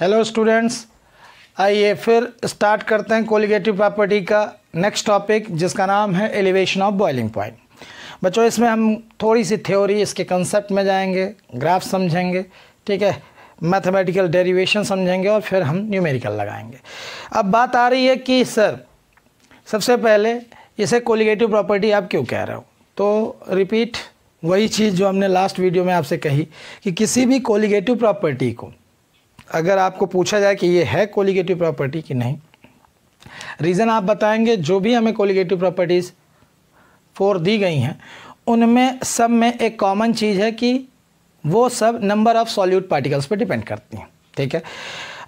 hello students आइए फिर start करते हैं कोलिगेटिव प्रॉपर्टी का नेक्स्ट टॉपिक जिसका नाम है एलिवेशन ऑफ बॉइलिंग पॉइंट बच्चों इसमें हम थोड़ी सी थ्योरी इसके कंसेप्ट में जाएंगे ग्राफ समझेंगे ठीक है मैथमेटिकल डेरिवेशन समझेंगे और फिर हम न्यूमेरिकल लगाएंगे अब बात आ रही है कि सर सबसे पहले इसे कोलिगेटिव प्रॉपर्टी आप क्यों कह रहे हो तो रिपीट वही चीज़ जो हमने लास्ट वीडियो में आपसे कही कि किसी भी कोलिगेटिव प्रॉपर्टी को अगर आपको पूछा जाए कि ये है कोलिगेटिव प्रॉपर्टी कि नहीं रीज़न आप बताएंगे जो भी हमें कोलिगेटिव प्रॉपर्टीज़ फोर दी गई हैं उनमें सब में एक कॉमन चीज़ है कि वो सब नंबर ऑफ़ सॉल्यूट पार्टिकल्स पर डिपेंड करती हैं ठीक है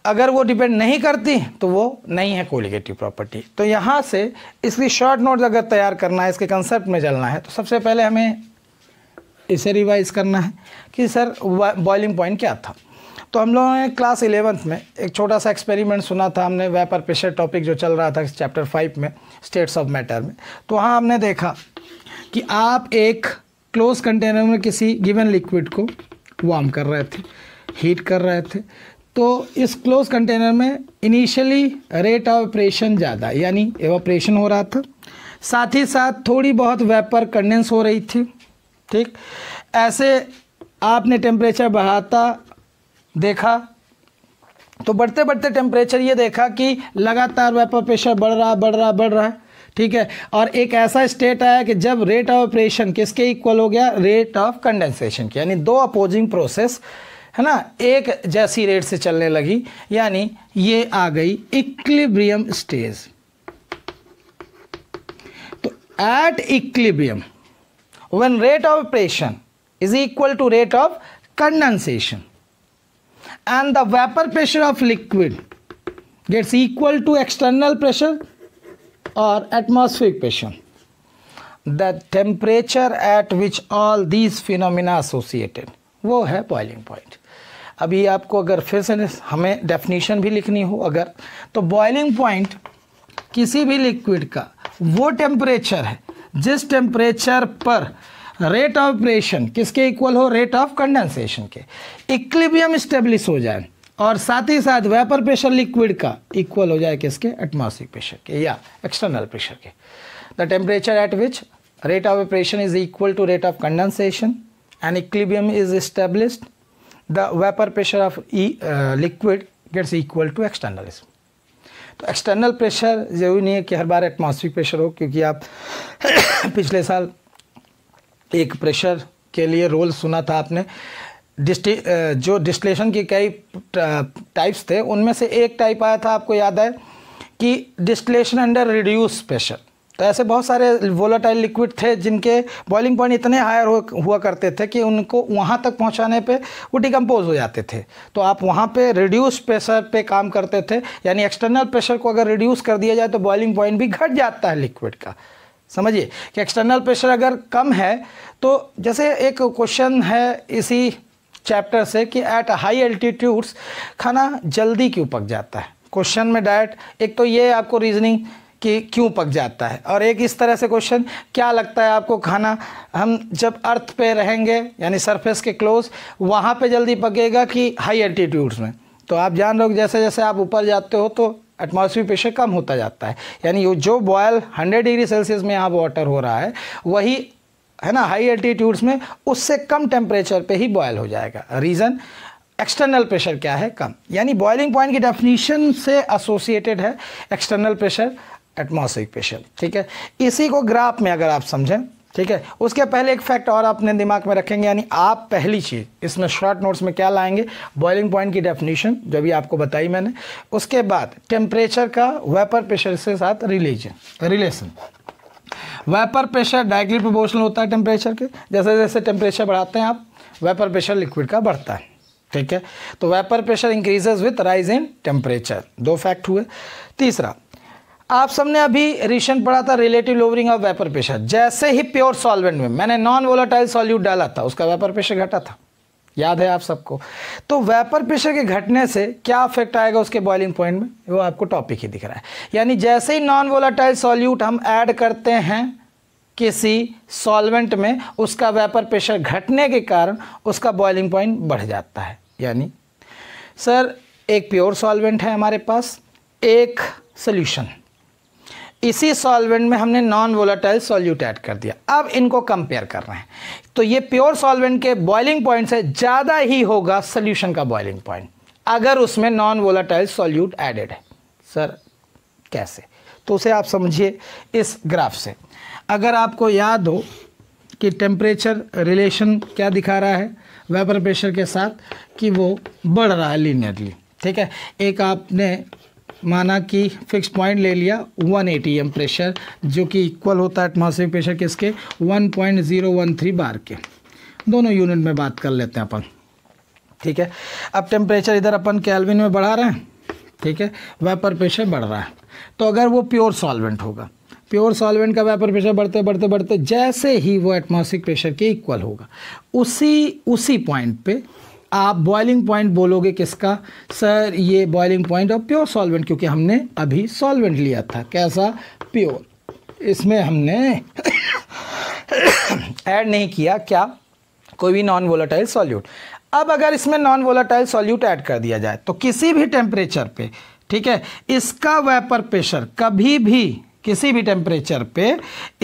अगर वो डिपेंड नहीं करती तो वो नहीं है कोलिगेटिव प्रॉपर्टी तो यहाँ से इसकी शॉर्ट नोट अगर तैयार करना है इसके कंसेप्ट में चलना है तो सबसे पहले हमें इसे रिवाइज़ करना है कि सर बॉइलिंग पॉइंट क्या था तो हम लोगों ने क्लास इलेवंथ में एक छोटा सा एक्सपेरिमेंट सुना था हमने वेपर प्रेशर टॉपिक जो चल रहा था चैप्टर फाइव में स्टेट्स ऑफ मैटर में तो वहाँ हमने देखा कि आप एक क्लोज कंटेनर में किसी गिवन लिक्विड को वार्म कर रहे थे हीट कर रहे थे तो इस क्लोज कंटेनर में इनिशियली रेट ऑफ ऑपरेशन ज़्यादा यानी एवोपरेशन हो रहा था साथ ही साथ थोड़ी बहुत वेपर कंडेंस हो रही थी ठीक ऐसे आपने टेम्परेचर बढ़ाता देखा तो बढ़ते बढ़ते टेम्परेचर ये देखा कि लगातार वेपर प्रेशर बढ़ रहा बढ़ रहा बढ़ रहा ठीक है और एक ऐसा स्टेट आया कि जब रेट ऑफ ऑपरेशन किसके इक्वल हो गया रेट ऑफ कंडेंसेशन के यानी दो अपोजिंग प्रोसेस है ना एक जैसी रेट से चलने लगी यानी ये आ गई इक्लिब्रियम स्टेज तो at equilibrium when rate of operation is equal to rate of condensation and the vapor pressure of liquid gets equal to external pressure or atmospheric pressure the temperature at which all these phenomena associated वो है boiling point अभी आपको अगर फिर से हमें definition भी लिखनी हो अगर तो boiling point किसी भी liquid का वो temperature है जिस temperature पर रेट ऑफ प्रेशन किसके इक्वल हो रेट ऑफ कंडेंसेशन के इक्लिबियम स्टेब्लिश हो जाए और साथ ही साथ वेपर प्रेशर लिक्विड का इक्वल हो जाए किसके एटमॉस्फेरिक प्रेशर के या एक्सटर्नल प्रेशर के the temperature at which rate of pressure is equal to rate of condensation and equilibrium is established the vapour pressure of liquid gets equal to external तो external pressure जरूरी नहीं है कि हर बार atmospheric pressure हो क्योंकि आप पिछले साल एक प्रेशर के लिए रोल सुना था आपने डिस्टि जो डिस्टिलेशन की कई टाइप्स थे उनमें से एक टाइप आया था आपको याद है कि डिस्टिलेशन अंडर रिड्यूस प्रेशर तो ऐसे बहुत सारे वोलाटाइल लिक्विड थे जिनके बॉइलिंग पॉइंट इतने हायर हुआ करते थे कि उनको वहाँ तक पहुँचाने पे वो डिकम्पोज हो जाते थे तो आप वहाँ पे रिड्यूस प्रेशर पे काम करते थे यानी एक्सटर्नल प्रेशर को अगर रिड्यूस कर दिया जाए तो बॉइलिंग पॉइंट भी घट जाता है लिक्विड का समझिए कि एक्सटर्नल प्रेशर अगर कम है तो जैसे एक क्वेश्चन है इसी चैप्टर से कि एट हाई एल्टीट्यूड्स खाना जल्दी क्यों पक जाता है क्वेश्चन में डाइट एक तो ये आपको रीजनिंग कि क्यों पक जाता है और एक इस तरह से क्वेश्चन क्या लगता है आपको खाना हम जब अर्थ पे रहेंगे यानी सरफेस के क्लोज वहाँ पे जल्दी पकेगा कि हाई एल्टीट्यूड्स में तो आप जान लो जैसे जैसे आप ऊपर जाते हो तो एटमॉस्फेरिक प्रेशर कम होता जाता है यानी जो बॉयल 100 डिग्री सेल्सियस में यहाँ वाटर हो रहा है वही है ना हाई एल्टीट्यूड्स में उससे कम टेम्परेचर पे ही बॉयल हो जाएगा रीज़न एक्सटर्नल प्रेशर क्या है कम यानी बॉयलिंग पॉइंट की डेफिनीशन से एसोसिएटेड है एक्सटर्नल प्रेशर एटमॉस्फेरिक प्रेशर ठीक है इसी को ग्राफ में अगर आप समझें ठीक है उसके पहले एक फैक्ट और अपने दिमाग में रखेंगे यानी आप पहली चीज़ इसमें शॉर्ट नोट्स में क्या लाएंगे बॉइलिंग पॉइंट की डेफिनेशन जो भी आपको बताई मैंने उसके बाद टेम्परेचर का वेपर प्रेशर से साथ relation relation vapour pressure directly proportional होता है टेम्परेचर के जैसे जैसे टेम्परेचर बढ़ाते हैं आप वेपर प्रेशर लिक्विड का बढ़ता है ठीक है तो vapour pressure increases with rise in temperature दो फैक्ट हुए तीसरा आप सबने अभी रिशन पढ़ा था relative lowering of vapour pressure जैसे ही प्योर सॉल्वेंट में मैंने नॉन वोलाटाइल सॉल्यूट डाला था उसका वेपर प्रेशर घटा था याद है आप सबको तो वेपर प्रेशर के घटने से क्या अफेक्ट आएगा उसके बॉइलिंग पॉइंट में वो आपको टॉपिक ही दिख रहा है यानी जैसे ही नॉन वोलाटाइल सॉल्यूट हम ऐड करते हैं किसी सॉल्वेंट में उसका वेपर प्रेशर घटने के कारण उसका बॉइलिंग पॉइंट बढ़ जाता है यानी सर एक प्योर सॉल्वेंट है हमारे पास एक सोल्यूशन इसी सॉल्वेंट में हमने नॉन वोलाटाइल सॉल्यूट ऐड कर दिया अब इनको कंपेयर कर रहे हैं तो ये प्योर सॉल्वेंट के बॉइलिंग पॉइंट से ज़्यादा ही होगा सोल्यूशन का बॉइलिंग पॉइंट अगर उसमें नॉन वोलाटाइल सॉल्यूट एडेड है सर कैसे तो उसे आप समझिए इस ग्राफ से अगर आपको याद हो कि टेम्परेचर रिलेशन क्या दिखा रहा है वेपर प्रेशर के साथ कि वो बढ़ रहा है लीनियरली ठीक है एक आपने माना कि फिक्स पॉइंट ले लिया 180 एटी प्रेशर जो कि इक्वल होता है एटमोसफिक प्रेशर किसके 1.013 बार के दोनों यूनिट में बात कर लेते हैं अपन ठीक है अब टेम्परेचर इधर अपन कैलविन में बढ़ा रहे हैं ठीक है वेपर प्रेशर बढ़ रहा है तो अगर वो प्योर सॉल्वेंट होगा प्योर सॉल्वेंट का वेपर प्रेशर बढ़ते बढ़ते बढ़ते जैसे ही वो एटमोसफिक प्रेशर के इक्वल होगा उसी उसी पॉइंट पे आप बॉइलिंग पॉइंट बोलोगे किसका सर ये boiling point of pure solvent क्योंकि हमने अभी सॉल्वेंट लिया था कैसा प्योर इसमें हमने ऐड नहीं किया क्या कोई भी नॉन वोलाटाइल सॉल्यूट अब अगर इसमें नॉन वोलाटाइल सॉल्यूट ऐड कर दिया जाए तो किसी भी टेम्परेचर पे ठीक है इसका वेपर प्रेशर कभी भी किसी भी टेम्परेचर पे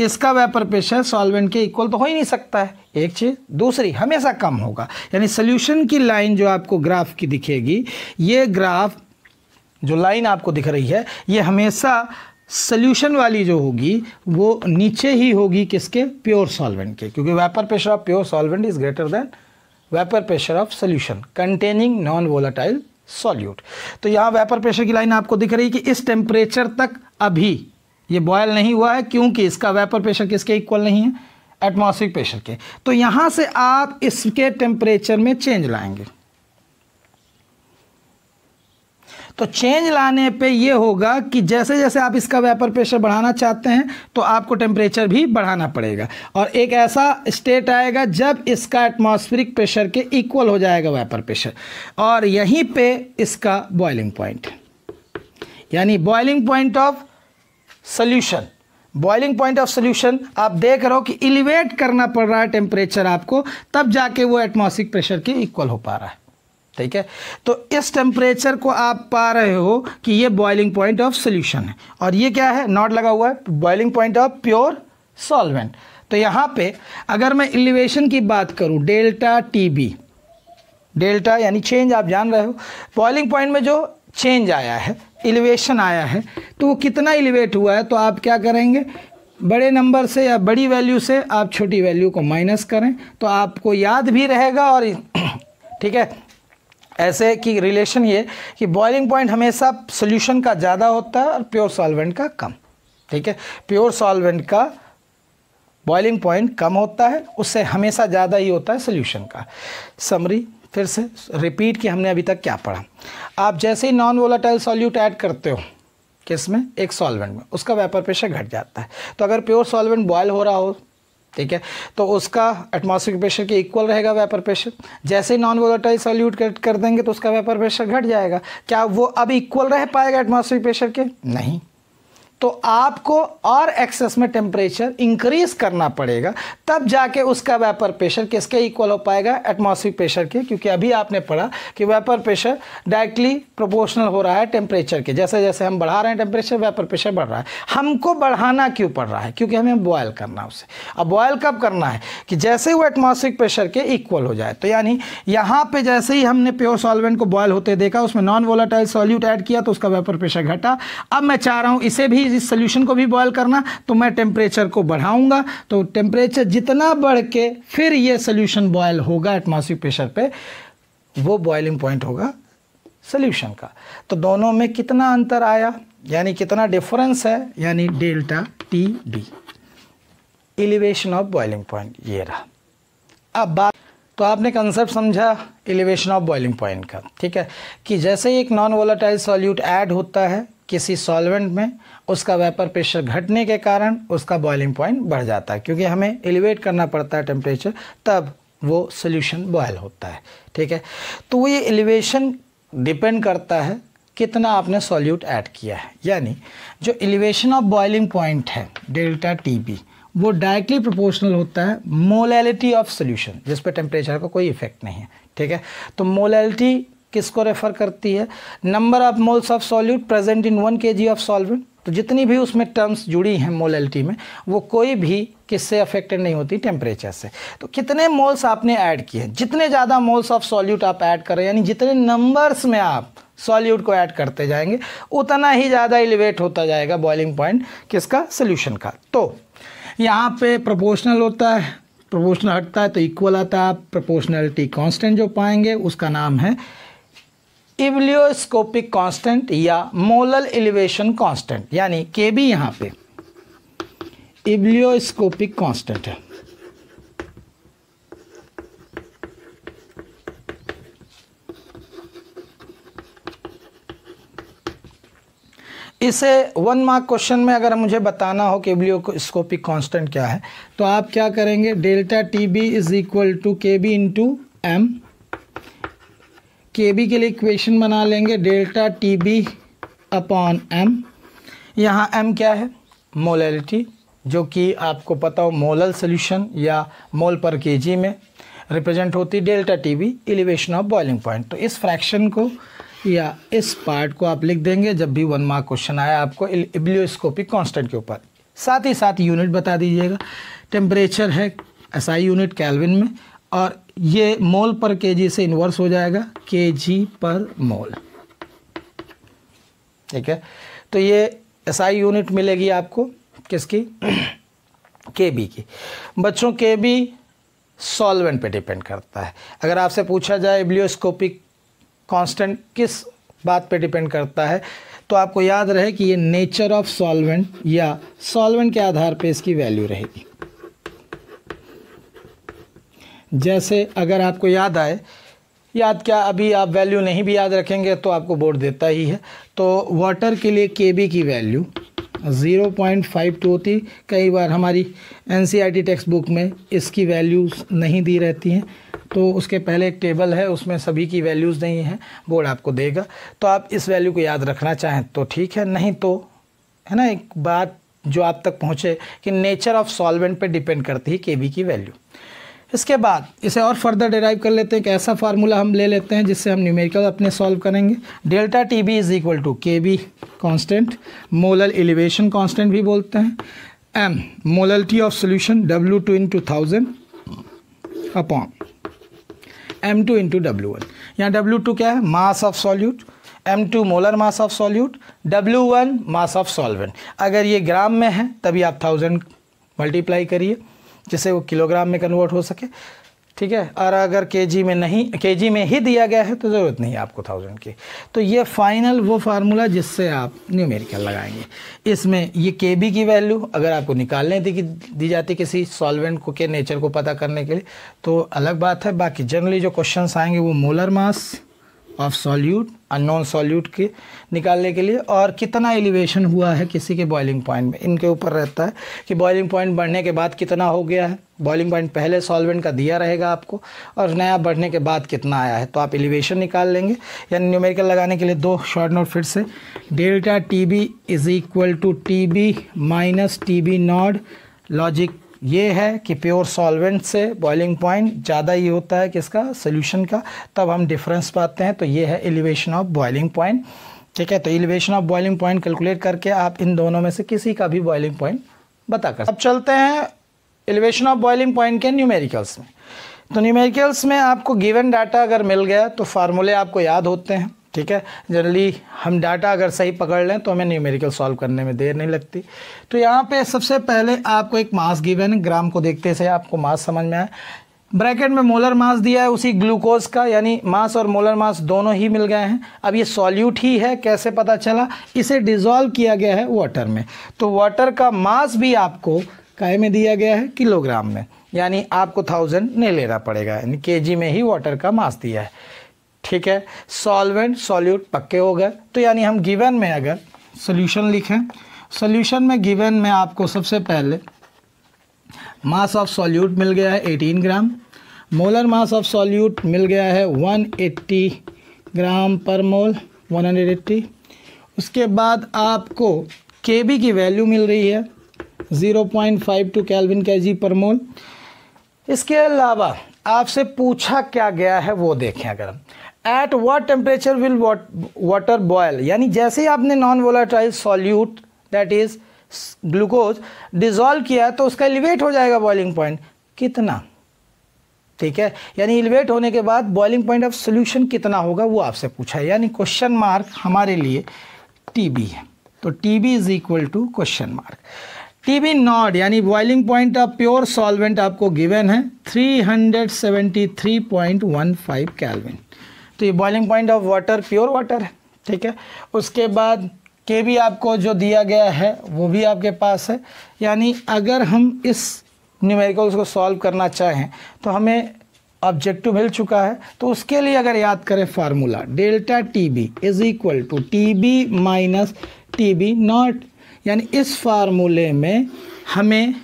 इसका वेपर प्रेशर सॉल्वेंट के इक्वल तो हो ही नहीं सकता है एक चीज़ दूसरी हमेशा कम होगा यानी सोल्यूशन की लाइन जो आपको ग्राफ की दिखेगी ये ग्राफ जो लाइन आपको दिख रही है ये हमेशा सल्यूशन वाली जो होगी वो नीचे ही होगी किसके प्योर सॉल्वेंट के क्योंकि vapour pressure of pure solvent is greater than vapour pressure of solution containing non volatile solute तो यहाँ वेपर प्रेशर की लाइन आपको दिख रही है कि इस टेम्परेचर तक अभी ये बॉयल नहीं हुआ है क्योंकि इसका वेपर प्रेशर किसके इक्वल नहीं है एटमॉस्फेरिक प्रेशर के तो यहां से आप इसके टेम्परेचर में चेंज लाएंगे तो चेंज लाने पे ये होगा कि जैसे जैसे आप इसका वेपर प्रेशर बढ़ाना चाहते हैं तो आपको टेम्परेचर भी बढ़ाना पड़ेगा और एक ऐसा स्टेट आएगा जब इसका एटमॉस्फेरिक प्रेशर के इक्वल हो जाएगा वेपर प्रेशर और यहीं पे इसका बॉइलिंग पॉइंट यानी boiling point of solution boiling point of solution आप देख रहे हो कि इलिवेट करना पड़ रहा है टेम्परेचर आपको तब जाके वो एटमोसफिक प्रेशर के इक्वल हो पा रहा है ठीक है तो इस टेम्परेचर को आप पा रहे हो कि ये बॉइलिंग पॉइंट ऑफ सोल्यूशन है और ये क्या है नॉट लगा हुआ है boiling point of pure solvent तो यहाँ पे अगर मैं इलिवेशन की बात करूँ डेल्टा टी बी डेल्टा यानी चेंज आप जान रहे हो बॉइलिंग पॉइंट में जो चेंज आया है एलिवेशन आया है तो वो कितना एलिवेट हुआ है तो आप क्या करेंगे बड़े नंबर से या बड़ी वैल्यू से आप छोटी वैल्यू को माइनस करें तो आपको याद भी रहेगा और ठीक है ऐसे कि रिलेशन ये कि बॉइलिंग पॉइंट हमेशा सोल्यूशन का ज़्यादा होता है और प्योर सॉल्वेंट का कम ठीक है प्योर सॉल्वेंट का बॉइलिंग पॉइंट कम होता है उससे हमेशा ज़्यादा ही होता है सोल्यूशन का समरी फिर से रिपीट कि हमने अभी तक क्या पढ़ा आप जैसे ही नॉन वोलाटाइल सॉल्यूट ऐड करते हो किस में एक सॉल्वेंट में उसका वेपर प्रेशर घट जाता है तो अगर प्योर सॉल्वेंट बॉयल हो रहा हो ठीक है तो उसका एटमोसफिक प्रेशर के इक्वल रहेगा वेपर प्रेशर जैसे ही नॉन वोलाटाइल सॉल्यूट कर देंगे तो उसका वेपर प्रेशर घट जाएगा क्या वो अब इक्वल रह पाएगा एटमोसफिक प्रेशर के नहीं तो आपको और एक्सेस में टेम्परेचर इंक्रीज करना पड़ेगा तब जाके उसका वेपर प्रेशर किसके इक्वल हो पाएगा एटमॉस्फेरिक प्रेशर के क्योंकि अभी आपने पढ़ा कि वेपर प्रेशर डायरेक्टली प्रोपोर्शनल हो रहा है टेम्परेचर के जैसे जैसे हम बढ़ा रहे हैं टेम्परेचर वेपर प्रेशर बढ़ रहा है हमको बढ़ाना क्यों पड़ रहा है क्योंकि हमें बॉयल करना है उसे अब बॉयल कब करना है कि जैसे ही वो एटमोसफिक प्रेशर के इक्वल हो जाए तो यानी यहाँ पर जैसे ही हमने प्योर सॉल्वेंट को बॉयल होते देखा उसमें नॉन वोलाटाइल सॉल्यूट ऐड किया तो उसका वेपर प्रेशर घटा अब मैं चाह रहा हूँ इसे भी चीज़ इस सोल्यूशन को भी बॉयल करना तो मैं टेम्परेचर को बढ़ाऊँगा तो टेम्परेचर जितना बढ़ के फिर ये सोल्यूशन बॉयल होगा एटमोसफिक प्रेशर पर वो बॉयलिंग पॉइंट होगा सोल्यूशन का तो दोनों में कितना अंतर आया यानी कितना डिफरेंस है यानी delta T B elevation of boiling point ये रहा अब बात तो आपने कंसेप्ट समझा एलिवेशन ऑफ बॉइलिंग पॉइंट का ठीक है कि जैसे ही एक नॉन वोलाटाइल सॉल्यूट ऐड होता है किसी सॉल्वेंट में उसका वेपर प्रेशर घटने के कारण उसका बॉइलिंग पॉइंट बढ़ जाता है क्योंकि हमें एलिवेट करना पड़ता है टेम्परेचर तब वो सोल्यूशन बॉयल होता है ठीक है तो ये एलिवेशन डिपेंड करता है कितना आपने सॉल्यूट ऐड किया है यानी जो एलिवेशन ऑफ बॉइलिंग पॉइंट है डेल्टा टी बी वो डायरेक्टली प्रोपोर्शनल होता है मोलैलिटी ऑफ सोल्यूशन जिस पर टेम्परेचर का कोई इफेक्ट नहीं है ठीक है तो मोलैलिटी किसको रेफ़र करती है number of moles of solute present in one K of solvent तो जितनी भी उसमें टर्म्स जुड़ी हैं मोलैलिटी में वो कोई भी किससे अफेक्टेड नहीं होती टेम्परेचर से तो कितने मोल्स आपने ऐड किए जितने ज़्यादा मोल्स ऑफ सॉल्यूट आप ऐड करें यानी जितने नंबर्स में आप सॉल्यूट को ऐड करते जाएंगे उतना ही ज़्यादा एलिवेट होता जाएगा बॉइलिंग पॉइंट किसका सोल्यूशन का तो यहाँ पे प्रोपोर्शनल होता है प्रोपोर्शनल हटता है तो इक्वल आता है आप प्रोपोर्शनलिटी कांस्टेंट जो पाएंगे उसका नाम है इवलियोस्कोपिक कांस्टेंट या मोलल एलिवेशन कांस्टेंट यानी के भी यहां पे इवलियोस्कोपिक कांस्टेंट है इसे वन मार्क क्वेश्चन में अगर मुझे बताना हो कि इब्लियोस्कोपिक कांस्टेंट क्या है तो आप क्या करेंगे delta T B is equal to K B into M K B के लिए इक्वेशन बना लेंगे delta T B upon M यहाँ एम क्या है मोलैलिटी जो कि आपको पता हो मोलल सोल्यूशन या मोल पर केजी में रिप्रेजेंट होती delta T B elevation of boiling point तो इस फ्रैक्शन को या इस पार्ट को आप लिख देंगे जब भी वन मार्क क्वेश्चन आया आपको इब्लियोस्कोपिक कांस्टेंट के ऊपर साथ ही साथ यूनिट बता दीजिएगा टेम्परेचर है एसआई यूनिट कैलविन में और ये मोल पर केजी से इन्वर्स हो जाएगा केजी पर मोल ठीक है तो ये एसआई यूनिट मिलेगी आपको किसकी के बी की बच्चों के बी सॉल्वेंट पे डिपेंड करता है अगर आपसे पूछा जाए ब्लियोस्कोपिक कांस्टेंट किस बात पे डिपेंड करता है तो आपको याद रहे कि ये नेचर ऑफ सॉल्वेंट या सॉल्वेंट के आधार पे इसकी वैल्यू रहेगी जैसे अगर आपको याद आए याद क्या अभी आप वैल्यू नहीं भी याद रखेंगे तो आपको बोर्ड देता ही है तो वाटर के लिए के की value zero point five two होती कई बार हमारी N C are R textbook में इसकी वैल्यूज़ नहीं दी रहती हैं तो उसके पहले एक टेबल है उसमें सभी की वैल्यूज़ नहीं हैं बोर्ड आपको देगा तो आप इस वैल्यू को याद रखना चाहें तो ठीक है नहीं तो है ना एक बात जो आप तक पहुँचे कि नेचर ऑफ सॉल्वेंट पर डिपेंड करती है के की वैल्यू इसके बाद इसे और फर्दर डिराइव कर लेते हैं कि ऐसा फार्मूला हम ले लेते हैं जिससे हम न्यूमेरिकल अपने सॉल्व करेंगे delta T B is equal to K B constant molal elevation constant भी बोलते हैं M molality of solution W two into thousand upon M two into W one यहाँ डब्ल्यू टू क्या है mass of solute M two molar mass of solute W one mass of solvent अगर ये ग्राम में है तभी आप थाउजेंड मल्टीप्लाई करिए जिससे वो किलोग्राम में कन्वर्ट हो सके ठीक है और अगर के में नहीं के में ही दिया गया है तो ज़रूरत नहीं है आपको थाउजेंड की तो ये फाइनल वो फार्मूला जिससे आप न्यूमेरिकल लगाएंगे इसमें ये के बी की वैल्यू अगर आपको निकालने दी दी जाती किसी सॉल्वेंट को के नेचर को पता करने के लिए तो अलग बात है बाकी जनरली जो क्वेश्चन आएंगे वो molar mass of solute unknown solute के निकालने के लिए और कितना एलिवेशन हुआ है किसी के बॉइलिंग पॉइंट में इनके ऊपर रहता है कि बॉइलिंग पॉइंट बढ़ने के बाद कितना हो गया है बॉइलिंग पॉइंट पहले सॉल्वेंट का दिया रहेगा आपको और नया बढ़ने के बाद कितना आया है तो आप एलिवेशन निकाल लेंगे यानी न्यूमेरिकल लगाने के लिए दो शॉर्ट नोट फिर से delta T B is equal to T B minus T B naught logic ये है कि प्योर सॉल्वेंट से बॉइलिंग पॉइंट ज़्यादा ये होता है किसका सोल्यूशन का तब हम डिफरेंस पाते हैं तो ये है एलिवेशन ऑफ बॉइलिंग पॉइंट ठीक है तो elevation of boiling point calculate करके आप इन दोनों में से किसी का भी बॉइलिंग पॉइंट बता कर अब चलते हैं एलिवेशन ऑफ बॉइलिंग पॉइंट के न्यूमेरिकल्स में तो न्यूमेरिकल्स में आपको गिवन डाटा अगर मिल गया तो फार्मूले आपको याद होते हैं ठीक है जनरली हम डाटा अगर सही पकड़ लें तो हमें न्यूमेरिकल सॉल्व करने में देर नहीं लगती तो यहाँ पे सबसे पहले आपको एक मास गिवन ग्राम को देखते से आपको मास समझ में आए ब्रैकेट में मोलर मास दिया है उसी ग्लूकोज का यानी मास और मोलर मास दोनों ही मिल गए हैं अब ये सॉल्यूट ही है कैसे पता चला इसे डिजॉल्व किया गया है वाटर में तो वाटर का मास भी आपको काय में दिया गया है किलोग्राम में यानी आपको थाउजेंड नहीं लेना पड़ेगा यानी के में ही वाटर का मास दिया है ठीक है सॉल्वेंट सॉल्यूट पक्के हो गए तो यानी हम गिवन में अगर सोल्यूशन लिखें सोल्यूशन में गिवन में आपको सबसे पहले मास ऑफ सॉल्यूट मिल गया है 18 gram molar mass of solute मिल गया है 180 ग्राम पर मोल 180 उसके बाद आपको के बी की वैल्यू मिल रही है 0.52 पॉइंट कैलविन के जी पर मोल इसके अलावा आपसे पूछा क्या गया है वो देखें अगर हम at what temperature will water boil यानी जैसे ही आपने non volatile solute that is glucose dissolve किया तो उसका एलिवेट हो जाएगा बॉइलिंग पॉइंट कितना ठीक है यानी एलिवेट होने के बाद बॉइलिंग पॉइंट ऑफ सोल्यूशन कितना होगा वो आपसे पूछा है यानी क्वेश्चन मार्क हमारे लिए टी बी है तो T B is equal to question mark T B naught यानी boiling point of pure solvent आपको गिवन है 373.15 कैल्विन तो ये boiling point of water pure water है ठीक है उसके बाद के भी आपको जो दिया गया है वो भी आपके पास है यानी अगर हम इस न्यूमेरिकल्स को सॉल्व करना चाहें तो हमें ऑब्जेक्टिव मिल चुका है तो उसके लिए अगर याद करें formula delta T B is equal to T B minus T B naught यानी इस फार्मूले में हमें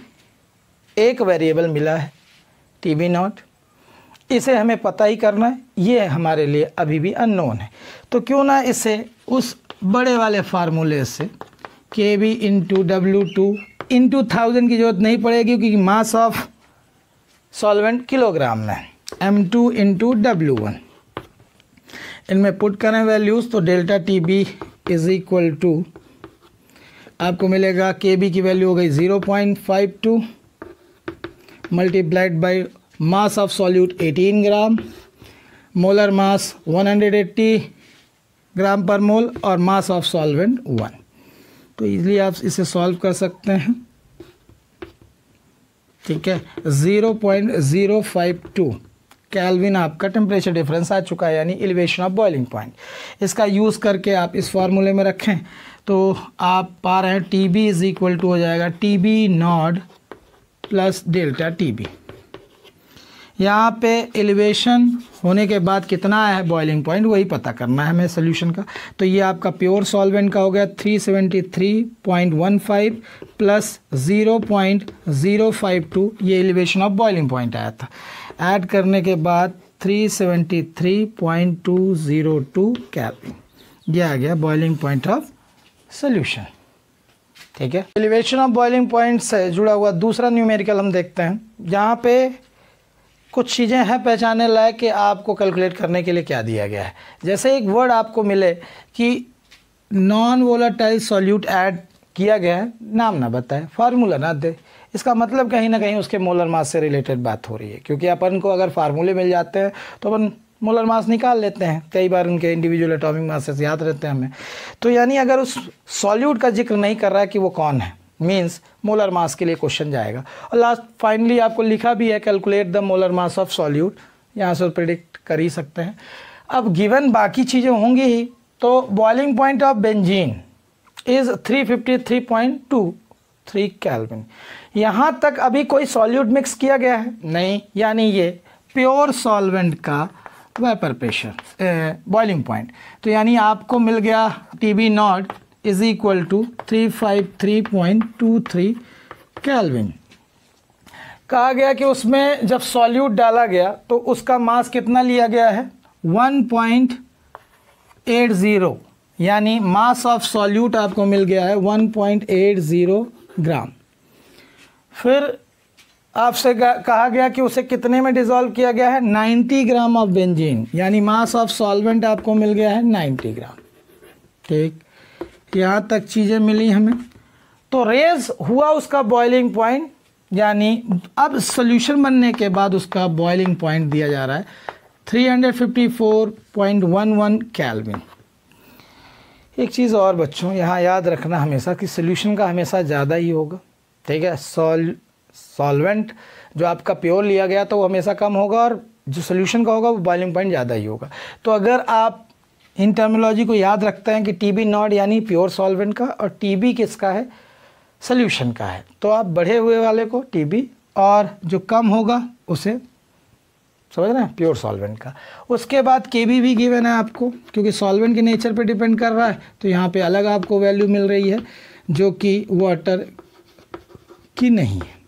एक वेरिएबल मिला है टी बी नॉट इसे हमें पता ही करना है ये हमारे लिए अभी भी अननोन है तो क्यों ना इसे उस बड़े वाले फार्मूले से K B into W two into thousand की जरूरत नहीं पड़ेगी क्योंकि मास ऑफ सॉल्वेंट किलोग्राम में M two into W one इनमें पुट करें वैल्यूज़ तो delta T B is equal to आपको मिलेगा के बी की वैल्यू हो गई zero point five two multiplied by mass of solute 18 gram molar mass 180 gram पर मोल और मास ऑफ सॉल्वेंट वन तो इजली आप इसे सॉल्व कर सकते हैं ठीक है zero point zero five two kelvin आपका टेम्परेचर डिफरेंस आ चुका है यानी एलिवेशन ऑफ बॉइलिंग पॉइंट इसका यूज़ करके आप इस फार्मूले में रखें तो आप पा रहे हैं T B is equal to हो जाएगा T B naught plus delta T B यहाँ पे एलिवेशन होने के बाद कितना आया है बॉइलिंग पॉइंट वही पता करना है हमें सोल्यूशन का तो ये आपका प्योर सॉल्वेंट का हो गया 373.15 प्लस 0.052 ये एलिवेशन ऑफ बॉइलिंग पॉइंट आया था ऐड करने के बाद 373.202 कैलविन ये आ गया बॉइलिंग पॉइंट ऑफ सोल्यूशन ठीक है एलिवेशन ऑफ बॉइलिंग पॉइंट से जुड़ा हुआ दूसरा न्यूमेरिकल हम देखते हैं यहाँ पे कुछ चीज़ें हैं पहचानने लायक कि आपको कैलकुलेट करने के लिए क्या दिया गया है जैसे एक वर्ड आपको मिले कि नॉन वोलाटाइल सॉल्यूट ऐड किया गया है नाम ना बताए फार्मूला ना दे इसका मतलब कहीं ना कहीं उसके मोलर मास से रिलेटेड बात हो रही है क्योंकि अपन को अगर फार्मूले मिल जाते हैं तो अपन मोलर मास निकाल लेते हैं कई बार उनके इंडिविजुअल एटॉमिक मासेस याद रहते हैं हमें तो यानी अगर उस सॉल्यूट का जिक्र नहीं कर रहा है कि वो कौन है मीन्स मोलर मास के लिए क्वेश्चन जाएगा और लास्ट फाइनली आपको लिखा भी है calculate the molar mass of solute यहाँ से प्रिडिक्ट कर ही सकते हैं अब गिवन बाकी चीज़ें होंगी ही तो boiling point of benzene is 353.2 three kelvin यहाँ तक अभी कोई सॉल्यूट मिक्स किया गया है नहीं यानी ये प्योर सॉल्वेंट का वेपर प्रेशर बॉइलिंग पॉइंट तो यानी आपको मिल गया T B naught is equal to three five three point two three kelvin कहा गया कि उसमें जब सॉल्यूट डाला गया तो उसका मास कितना लिया गया है वन पॉइंट एट ज़ीरो यानी मास ऑफ सॉल्यूट आपको मिल गया है one point eight zero gram फिर आपसे कहा गया कि उसे कितने में डिज़ोल्व किया गया है 90 ग्राम ऑफ बेंजीन यानी मास ऑफ सॉल्वेंट आपको मिल गया है 90 ग्राम ठीक यहाँ तक चीज़ें मिली हमें तो रेज हुआ उसका बॉइलिंग पॉइंट यानी अब सोल्यूशन बनने के बाद उसका बॉइलिंग पॉइंट दिया जा रहा है 354.11 कैलविन एक चीज़ और बच्चों यहाँ याद रखना हमेशा कि सोल्यूशन का हमेशा ज़्यादा ही होगा ठीक है सॉल सॉल्वेंट जो आपका प्योर लिया गया तो वो हमेशा कम होगा और जो सोल्यूशन का होगा वो बॉइलिंग पॉइंट ज़्यादा ही होगा तो अगर आप इन टर्मिनोलॉजी को याद रखते हैं कि टी बी नॉट यानी प्योर सॉल्वेंट का और टी बी किसका है सोल्यूशन का है तो आप बढ़े हुए वाले को टी बी और जो कम होगा उसे समझ रहे हैं प्योर सॉल्वेंट का उसके बाद के बी भी गिवन है आपको क्योंकि सॉल्वेंट के नेचर पे डिपेंड कर रहा है तो यहाँ पे अलग आपको वैल्यू मिल रही है जो कि वाटर की नहीं है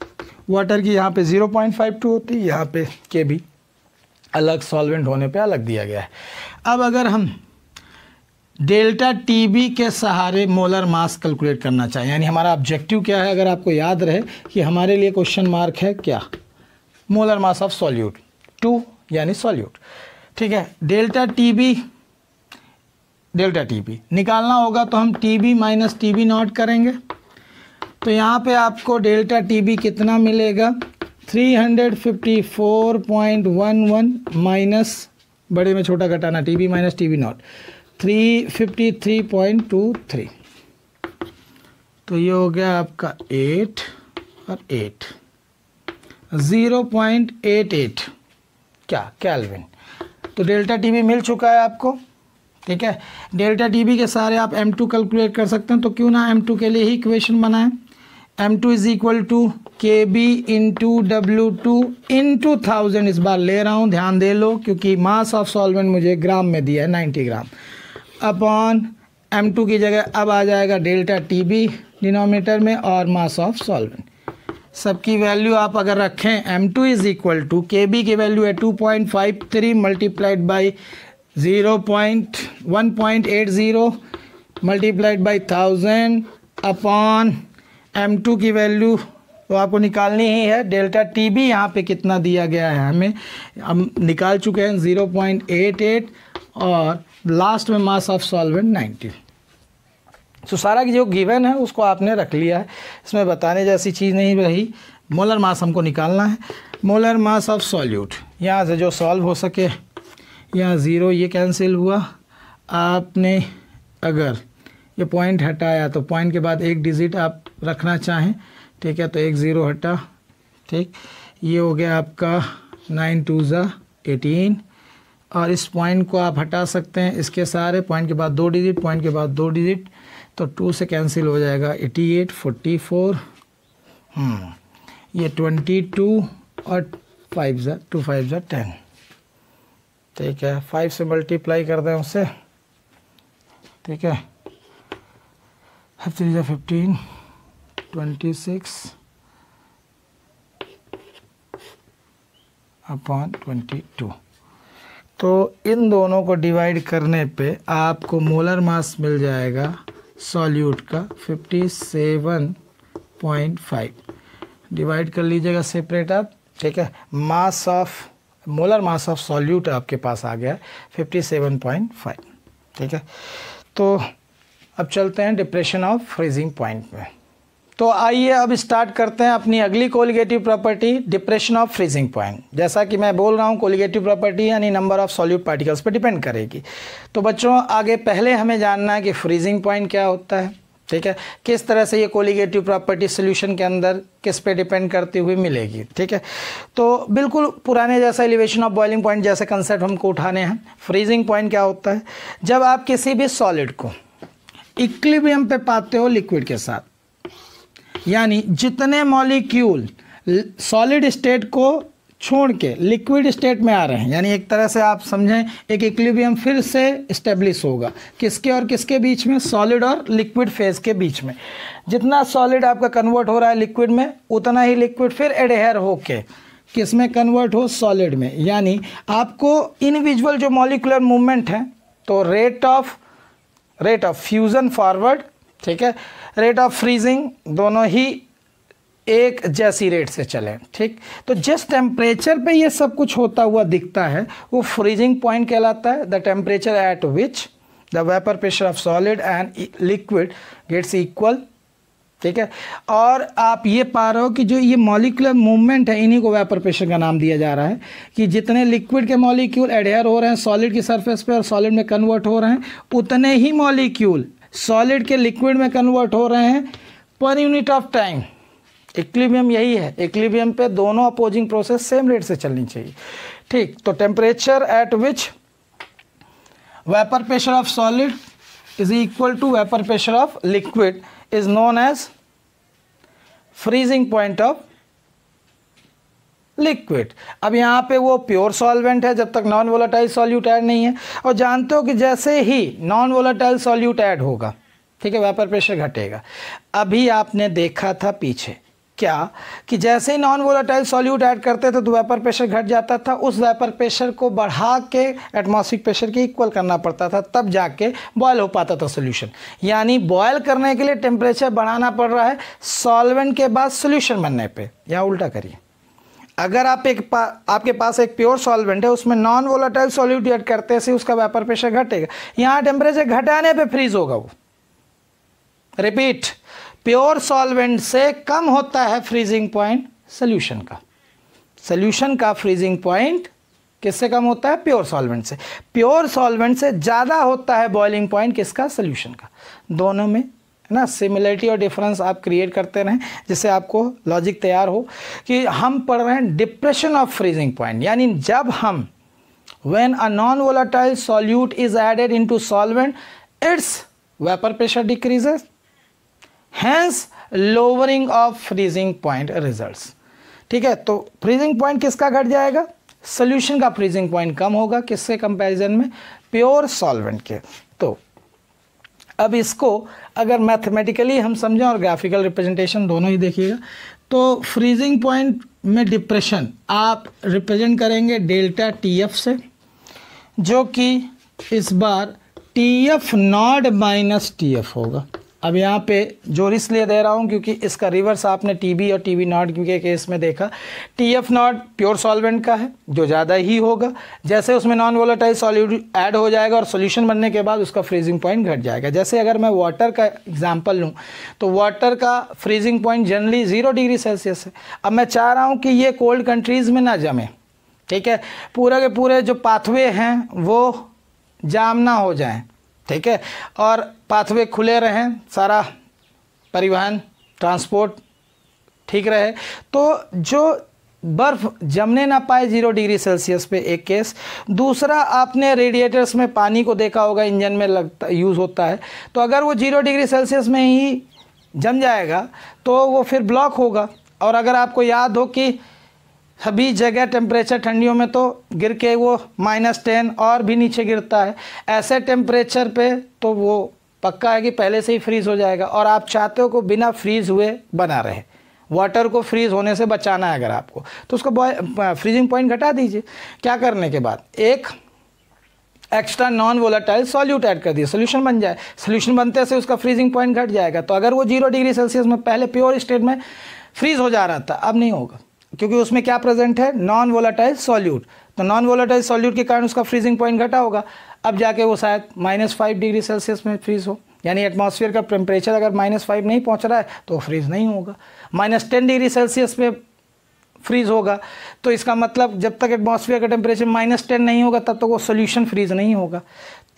वाटर की यहाँ पे 0.52 होती है यहाँ पे के बी अलग सॉल्वेंट होने पे अलग दिया गया है अब अगर हम डेल्टा टी बी के सहारे मोलर मास कैलकुलेट करना चाहिए यानी हमारा ऑब्जेक्टिव क्या है अगर आपको याद रहे कि हमारे लिए क्वेश्चन मार्क है क्या molar mass of solute two यानी सॉल्यूट ठीक है delta T B delta T B निकालना होगा तो हम T B minus T B naught करेंगे तो यहाँ पे आपको डेल्टा टी बी कितना मिलेगा 354.11 माइनस बड़े में छोटा घटाना T B minus T B naught three fifty three point two three तो ये हो गया आपका एट और 8 ज़ीरो क्या कैलविन तो डेल्टा टी मिल चुका है आपको ठीक है डेल्टा टी के सारे आप एम टू कैलकुलेट कर सकते हैं तो क्यों ना एम टू के लिए ही इक्वेशन बनाएं M two is equal to K B into W two into thousand इस बार ले रहा हूँ ध्यान दे लो क्योंकि मास ऑफ सॉल्वेंट मुझे ग्राम में दिया है ninety gram upon M two की जगह अब आ जाएगा डेल्टा टी बी डिनोमीटर में और मास ऑफ सॉल्वेंट सबकी वैल्यू आप अगर रखें M two is equal to K B की वैल्यू है two point five three multiplied by zero point one point eight zero multiplied by thousand upon M two की value तो आपको निकालनी ही है डेल्टा टी बी यहाँ पर कितना दिया गया है हमें हम निकाल चुके हैं ज़ीरो पॉइंट एट एट और लास्ट में mass of solvent ninety so, सारा जो गिवन है उसको आपने रख लिया है इसमें बताने जैसी चीज़ नहीं रही मोलर मास हमको निकालना है मोलर मास ऑफ सॉल्यूट यहाँ से जो सॉल्व हो सके यहाँ ज़ीरो ये कैंसिल हुआ आपने अगर ये पॉइंट हटाया तो पॉइंट के बाद एक डिजिट आप रखना चाहें ठीक है तो एक ज़ीरो हटा ठीक ये हो गया आपका नाइन टू ज़ा एटीन और इस पॉइंट को आप हटा सकते हैं इसके सारे पॉइंट के बाद दो डिजिट पॉइंट के बाद दो डिजिट तो टू से कैंसिल हो जाएगा एटी एट फोर्टी फोर ये ट्वेंटी टू और फाइव ज़ा टू फाइव ज़ा टेन ठीक है फाइव से मल्टीप्लाई कर दें उससे ठीक है फिफ्टी ज़ा fifteen twenty six upon twenty two तो इन दोनों को डिवाइड करने पे आपको मोलर मास मिल जाएगा सॉल्यूट का 57.5 डिवाइड कर लीजिएगा सेपरेट आप ठीक है mass of molar mass of solute आपके पास आ गया 57.5 ठीक है तो अब चलते हैं डिप्रेशन ऑफ फ्रीजिंग पॉइंट में तो आइए अब स्टार्ट करते हैं अपनी अगली colligative property depression of freezing point जैसा कि मैं बोल रहा हूँ कोलिगेटिव प्रॉपर्टी यानी नंबर ऑफ सॉल्यूट पार्टिकल्स पर डिपेंड करेगी तो बच्चों आगे पहले हमें जानना है कि फ्रीजिंग पॉइंट क्या होता है ठीक है किस तरह से ये कोलिगेटिव प्रॉपर्टी सोल्यूशन के अंदर किस पे डिपेंड करती हुई मिलेगी ठीक है तो बिल्कुल पुराने जैसा एलिवेशन ऑफ बॉइलिंग पॉइंट जैसे कंसेप्ट हमको उठाने हैं फ्रीजिंग पॉइंट क्या होता है जब आप किसी भी सॉलिड को इक्विलिब्रियम पे पाते हो लिक्विड के साथ यानी जितने मॉलिक्यूल सॉलिड स्टेट को छोड़ के लिक्विड स्टेट में आ रहे हैं यानी एक तरह से आप समझें एक इक्लिबियम फिर से इस्टेब्लिश होगा किसके और किसके बीच में सॉलिड और लिक्विड फेज के बीच में जितना सॉलिड आपका कन्वर्ट हो रहा है लिक्विड में उतना ही लिक्विड फिर एडेयर होके किस में कन्वर्ट हो सॉलिड में यानी आपको इनविजुअल जो मॉलिकुलर मूवमेंट है तो rate of rate of fusion forward ठीक है रेट ऑफ फ्रीजिंग दोनों ही एक जैसी रेट से चलें ठीक तो जिस टेम्परेचर पे ये सब कुछ होता हुआ दिखता है वो फ्रीजिंग पॉइंट कहलाता है the temperature at which the vapour pressure of solid and liquid gets equal ठीक है और आप ये पा रहे हो कि जो ये मॉलिकुलर मूवमेंट है इन्हीं को वेपर प्रेशर का नाम दिया जा रहा है कि जितने लिक्विड के मॉलिक्यूल एडेयर हो रहे हैं सॉलिड की सरफेस पे और सॉलिड में कन्वर्ट हो रहे हैं उतने ही मॉलिक्यूल सॉलिड के लिक्विड में कन्वर्ट हो रहे हैं per unit of time equilibrium यही है इक्लिबियम पे दोनों अपोजिंग प्रोसेस सेम रेट से चलनी चाहिए ठीक तो temperature at which vapour pressure of solid is equal to vapour pressure of liquid is known as freezing point of liquid अब यहाँ पे वो प्योर सॉल्वेंट है जब तक नॉन वोलाटाइल सॉल्यूट ऐड नहीं है और जानते हो कि जैसे ही नॉन वोलाटाइल सॉल्यूट ऐड होगा ठीक है वेपर प्रेशर घटेगा अभी आपने देखा था पीछे क्या कि जैसे ही नॉन वोलाटाइल सॉल्यूट ऐड करते थे तो वेपर प्रेशर घट जाता था उस वेपर प्रेशर को बढ़ा के एटमोसफिक प्रेशर के इक्वल करना पड़ता था तब जाके बॉयल हो पाता था सोल्यूशन यानी बॉयल करने के लिए टेम्परेचर बढ़ाना पड़ रहा है सॉल्वेंट के बाद सोल्यूशन बनने पर यहाँ उल्टा करिए अगर आप एक पा, आपके पास एक प्योर सॉल्वेंट है उसमें नॉन वोलाटाइल सॉल्यूट ऐड करते से उसका वेपर प्रेशर घटेगा यहाँ टेम्परेचर घटाने पे फ्रीज होगा वो रिपीट प्योर सॉल्वेंट से कम होता है फ्रीजिंग पॉइंट सोल्यूशन का सोल्यूशन का फ्रीजिंग पॉइंट किससे कम होता है प्योर सॉल्वेंट से प्योर सॉल्वेंट से ज़्यादा होता है बॉइलिंग पॉइंट किसका सोल्यूशन का दोनों में है ना सिमिलरिटी और डिफरेंस आप क्रिएट करते रहें जिससे आपको लॉजिक तैयार हो कि हम पढ़ रहे हैं डिप्रेशन ऑफ फ्रीजिंग पॉइंट यानी जब हम when a non volatile solute is added into solvent its vapour pressure decreases hence lowering of freezing point result ठीक है तो फ्रीजिंग पॉइंट किसका घट जाएगा सोल्यूशन का फ्रीजिंग पॉइंट कम होगा किससे कंपेरिजन में प्योर सॉल्वेंट के तो अब इसको अगर मैथमेटिकली हम समझें और ग्राफिकल रिप्रेजेंटेशन दोनों ही देखिएगा तो फ्रीजिंग पॉइंट में डिप्रेशन आप रिप्रेजेंट करेंगे डेल्टा टी एफ से जो कि इस बार T F not minus T F होगा अब यहाँ पे जोर इसलिए दे रहा हूँ क्योंकि इसका रिवर्स आपने टीबी और टीबी नॉट के केस में देखा T F not pure solvent का है जो ज़्यादा ही होगा जैसे उसमें नॉन वोलाटाइल सॉल्यूट ऐड हो जाएगा और सोल्यूशन बनने के बाद उसका फ्रीजिंग पॉइंट घट जाएगा जैसे अगर मैं वाटर का एग्जाम्पल लूँ तो वाटर का freezing point generally zero degree Celsius है अब मैं चाह रहा हूँ कि ये कोल्ड कंट्रीज़ में ना जमें ठीक है पूरा के पूरे जो पाथवे हैं वो जाम ना हो जाएँ ठीक है और पाथवे खुले रहें सारा परिवहन ट्रांसपोर्ट ठीक रहे तो जो बर्फ़ जमने ना पाए जीरो डिग्री सेल्सियस पे एक केस दूसरा आपने रेडिएटर्स में पानी को देखा होगा इंजन में लगता यूज़ होता है तो अगर वो जीरो डिग्री सेल्सियस में ही जम जाएगा तो वो फिर ब्लॉक होगा और अगर आपको याद हो कि सभी जगह टेम्परेचर ठंडियों में तो गिर के वो माइनस टेन और भी नीचे गिरता है ऐसे टेम्परेचर पे तो वो पक्का है कि पहले से ही फ्रीज़ हो जाएगा और आप चाहते हो को बिना फ्रीज़ हुए बना रहे वाटर को फ्रीज़ होने से बचाना है अगर आपको तो उसको फ्रीजिंग पॉइंट घटा दीजिए क्या करने के बाद एक extra non volatile solute add कर दिए सोल्यूशन बन जाए सोल्यूशन बनते से उसका फ्रीजिंग पॉइंट घट जाएगा तो अगर वो जीरो डिग्री सेल्सियस में पहले प्योर स्टेट में फ्रीज़ हो जा रहा था अब नहीं होगा क्योंकि उसमें क्या प्रेजेंट है नॉन वोलाटाइल सॉल्यूट तो नॉन वोलाटाइल सॉल्यूट के कारण उसका फ्रीजिंग पॉइंट घटा होगा अब जाके वो शायद माइनस फाइव डिग्री सेल्सियस में फ्रीज हो यानी एटमॉस्फेयर का टेम्परेचर अगर माइनस फाइव नहीं पहुंच रहा है तो फ्रीज नहीं होगा माइनस टेन डिग्री सेल्सियस में फ्रीज होगा तो इसका मतलब जब तक एटमॉस्फेयर का टेम्परेचर माइनस टेन नहीं होगा तब तक तो वो सोल्यूशन फ्रीज नहीं होगा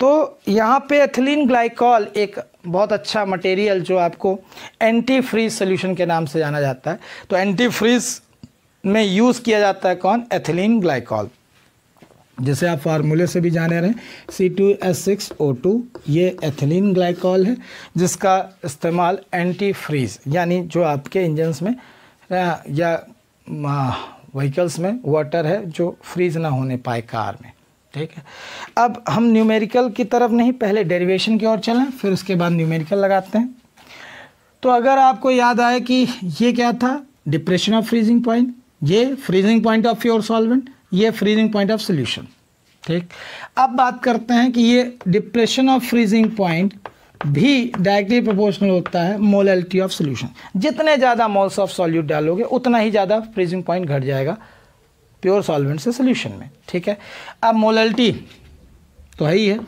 तो यहाँ पे एथिलीन ग्लाइकॉल एक बहुत अच्छा मटेरियल जो आपको एंटी फ्रीज सोल्यूशन के नाम से जाना जाता है तो एंटी फ्रीज में यूज़ किया जाता है कौन एथिलीन ग्लाइकॉल जैसे आप फार्मूले से भी जाने रहे C two S six O two ये एथिलीन ग्लाइकॉल है जिसका इस्तेमाल एंटी फ्रीज यानी जो आपके इंजन्स में या व्हीकल्स में वाटर है जो फ्रीज ना होने पाए कार में ठीक है अब हम न्यूमेरिकल की तरफ नहीं पहले डेरिवेशन की ओर चलें फिर उसके बाद न्यूमेरिकल लगाते हैं तो अगर आपको याद आए कि ये क्या था डिप्रेशन ऑफ फ्रीजिंग पॉइंट ये freezing point of your solvent ये फ्रीजिंग पॉइंट ऑफ सोल्यूशन ठीक अब बात करते हैं कि ये डिप्रेशन ऑफ फ्रीजिंग पॉइंट भी डायरेक्टली प्रोपोर्शनल होता है मोलैलिटी ऑफ सोल्यूशन जितने ज़्यादा मोल्स ऑफ सॉल्यूट डालोगे उतना ही ज़्यादा फ्रीजिंग पॉइंट घट जाएगा प्योर सॉल्वेंट से सोल्यूशन में ठीक है अब मोलैलिटी तो है ही है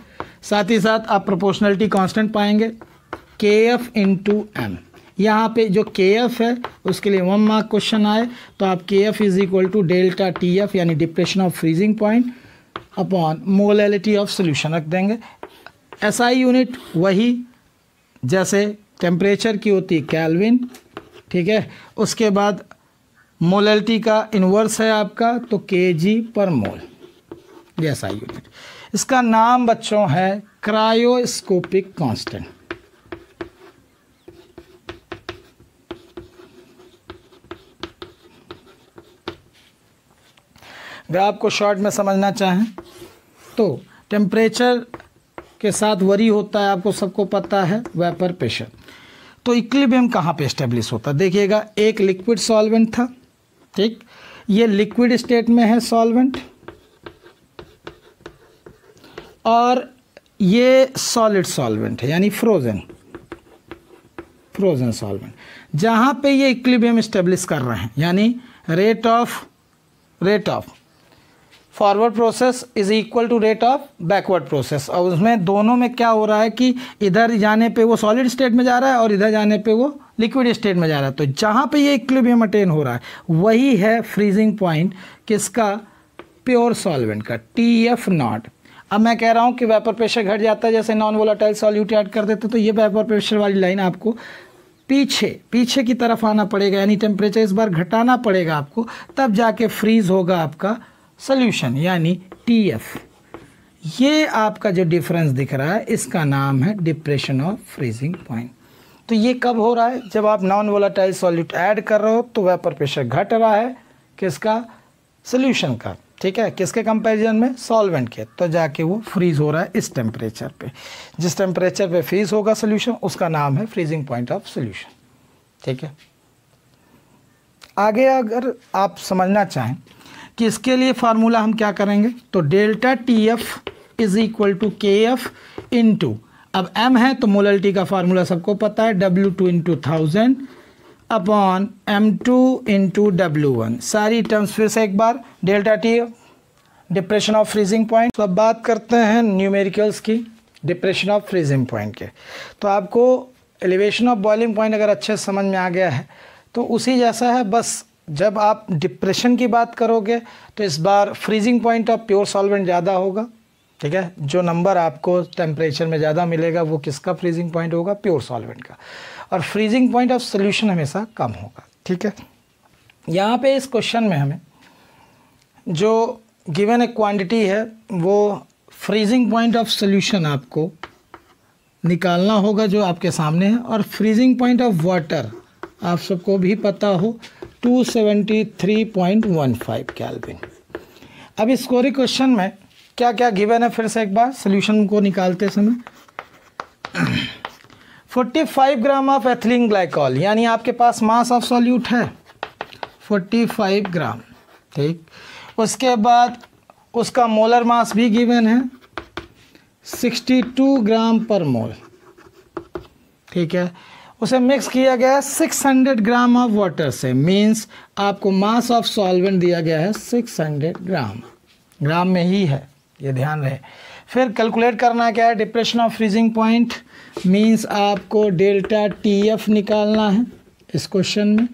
साथ ही साथ आप प्रोपोर्शनलिटी कांस्टेंट पाएंगे के एफ इंटू एम यहाँ पे जो के एफ है उसके लिए वन मार्क क्वेश्चन आए तो आप K F is equal to delta T F यानी depression of freezing point upon molality of solution रख देंगे एस आई यूनिट वही जैसे टेम्परेचर की होती है कैलविन ठीक है उसके बाद मोलैलिटी का इन्वर्स है आपका तो के जी पर मोल आई यूनिट इसका नाम बच्चों है क्रायोस्कोपिक कांस्टेंट अगर आपको शॉर्ट में समझना चाहें तो टेम्परेचर के साथ वरी होता है आपको सबको पता है वेपर प्रेशर तो इक्लिबियम कहाँ पे इस्टेब्लिश होता है देखिएगा एक लिक्विड सॉल्वेंट था ठीक ये लिक्विड स्टेट में है सॉल्वेंट और ये सॉलिड सॉल्वेंट है यानी फ्रोजन फ्रोजन सॉल्वेंट जहाँ पे ये इक्लिबियम इस्टेब्लिश कर रहे हैं यानी rate of rate of forward process is equal to rate of backward process और उसमें दोनों में क्या हो रहा है कि इधर जाने पे वो सॉलिड स्टेट में जा रहा है और इधर जाने पे वो लिक्विड स्टेट में जा रहा है तो जहाँ पे ये इक्विबियम अटेन हो रहा है वही है फ्रीजिंग पॉइंट किसका प्योर सॉल्वेंट का टी एफ नॉट अब मैं कह रहा हूँ कि वेपर प्रेशर घट जाता है जैसे नॉन वोलाटाइल सॉल्यूट ऐड कर देते तो ये वेपर प्रेशर वाली लाइन आपको पीछे पीछे की तरफ आना पड़ेगा यानी टेम्परेचर इस बार घटाना पड़ेगा आपको तब जाके फ्रीज होगा आपका सोल्यूशन यानी टी एफ ये आपका जो डिफरेंस दिख रहा है इसका नाम है डिप्रेशन और फ्रीजिंग पॉइंट तो ये कब हो रहा है जब आप नॉन वोलाटाइल सॉल्यूट ऐड कर रहे हो तो वेपर प्रेशर घट रहा है किसका सोल्यूशन का ठीक है किसके कंपैरिजन में सॉल्वेंट के तो जाके वो फ्रीज हो रहा है इस टेम्परेचर पे जिस टेम्परेचर पे फ्रीज होगा सोल्यूशन उसका नाम है फ्रीजिंग पॉइंट ऑफ सोल्यूशन ठीक है आगे अगर आप समझना चाहें किसके लिए फार्मूला हम क्या करेंगे तो delta T F is equal to K F into अब एम है तो मोलल्टी का फार्मूला सबको पता है W two into thousand upon M two into W one सारी टर्म्स फिर से एक बार delta T depression of freezing point अब बात करते हैं न्यूमेरिकल्स की डिप्रेशन ऑफ फ्रीजिंग पॉइंट के तो आपको एलिवेशन ऑफ बॉइलिंग पॉइंट अगर अच्छे समझ में आ गया है तो उसी जैसा है बस जब आप डिप्रेशन की बात करोगे तो इस बार freezing point of pure solvent ज़्यादा होगा ठीक है जो नंबर आपको टेम्परेचर में ज़्यादा मिलेगा वो किसका फ्रीजिंग पॉइंट होगा प्योर सॉल्वेंट का और फ्रीजिंग पॉइंट ऑफ सोल्यूशन हमेशा कम होगा ठीक है यहाँ पे इस क्वेश्चन में हमें जो गिवन ए क्वांटिटी है वो फ्रीजिंग पॉइंट ऑफ सोल्यूशन आपको निकालना होगा जो आपके सामने है और फ्रीजिंग पॉइंट ऑफ वाटर आप सबको भी पता हो 273.15 केल्विन अब इस स्कोरी क्वेश्चन में क्या क्या गिवन है फिर से एक बार सोल्यूशन को निकालते समय 45 ग्राम ऑफ एथिलीन ग्लाइकॉल यानी आपके पास मास ऑफ सॉल्यूट है 45 ग्राम ठीक उसके बाद उसका मोलर मास भी गिवन है 62 ग्राम पर मोल ठीक है उसे मिक्स किया गया है six hundred gram of water से मीन्स आपको मास ऑफ सॉल्वेंट दिया गया है सिक्स हंड्रेड ग्राम ग्राम में ही है ये ध्यान रहे फिर कैलकुलेट करना क्या है depression of freezing point means आपको डेल्टा टी एफ निकालना है इस क्वेश्चन में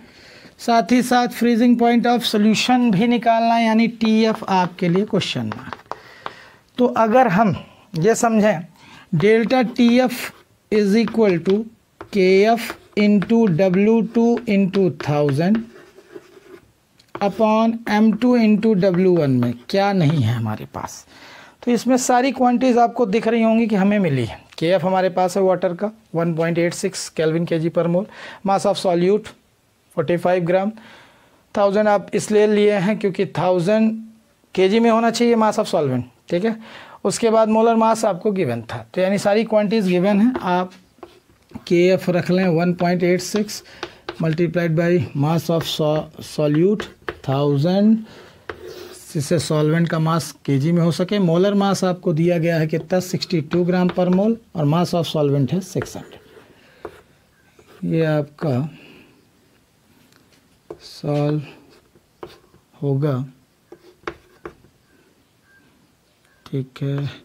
साथ ही साथ फ्रीजिंग पॉइंट ऑफ सोल्यूशन भी निकालना है यानी टी एफ आपके लिए क्वेश्चन मार्क तो अगर हम ये समझें delta T F is equal to K F into W two into thousand upon M two into W one में क्या नहीं है हमारे पास तो इसमें सारी क्वांटिटीज़ आपको दिख रही होंगी कि हमें मिली है के एफ हमारे पास है वाटर का 1.86 point eight six kelvin K G पर mole mass of solute five gram thousand आप इसलिए लिए हैं क्योंकि थाउजेंड के जी में होना चाहिए मास ऑफ सॉल्वेंट ठीक है उसके बाद मोलर मास आपको गिवन था तो यानी सारी क्वांटिटीज़ गिवन है आप के एफ रख लें one point eight six multiplied by mass of solute thousand जिससे सॉल्वेंट का मास के जी में हो सके मोलर मास आपको दिया गया है कितना सिक्सटी टू ग्राम पर मोल और मास ऑफ सॉल्वेंट है सिक्स हंड्रेड ये आपका सॉल्व होगा ठीक है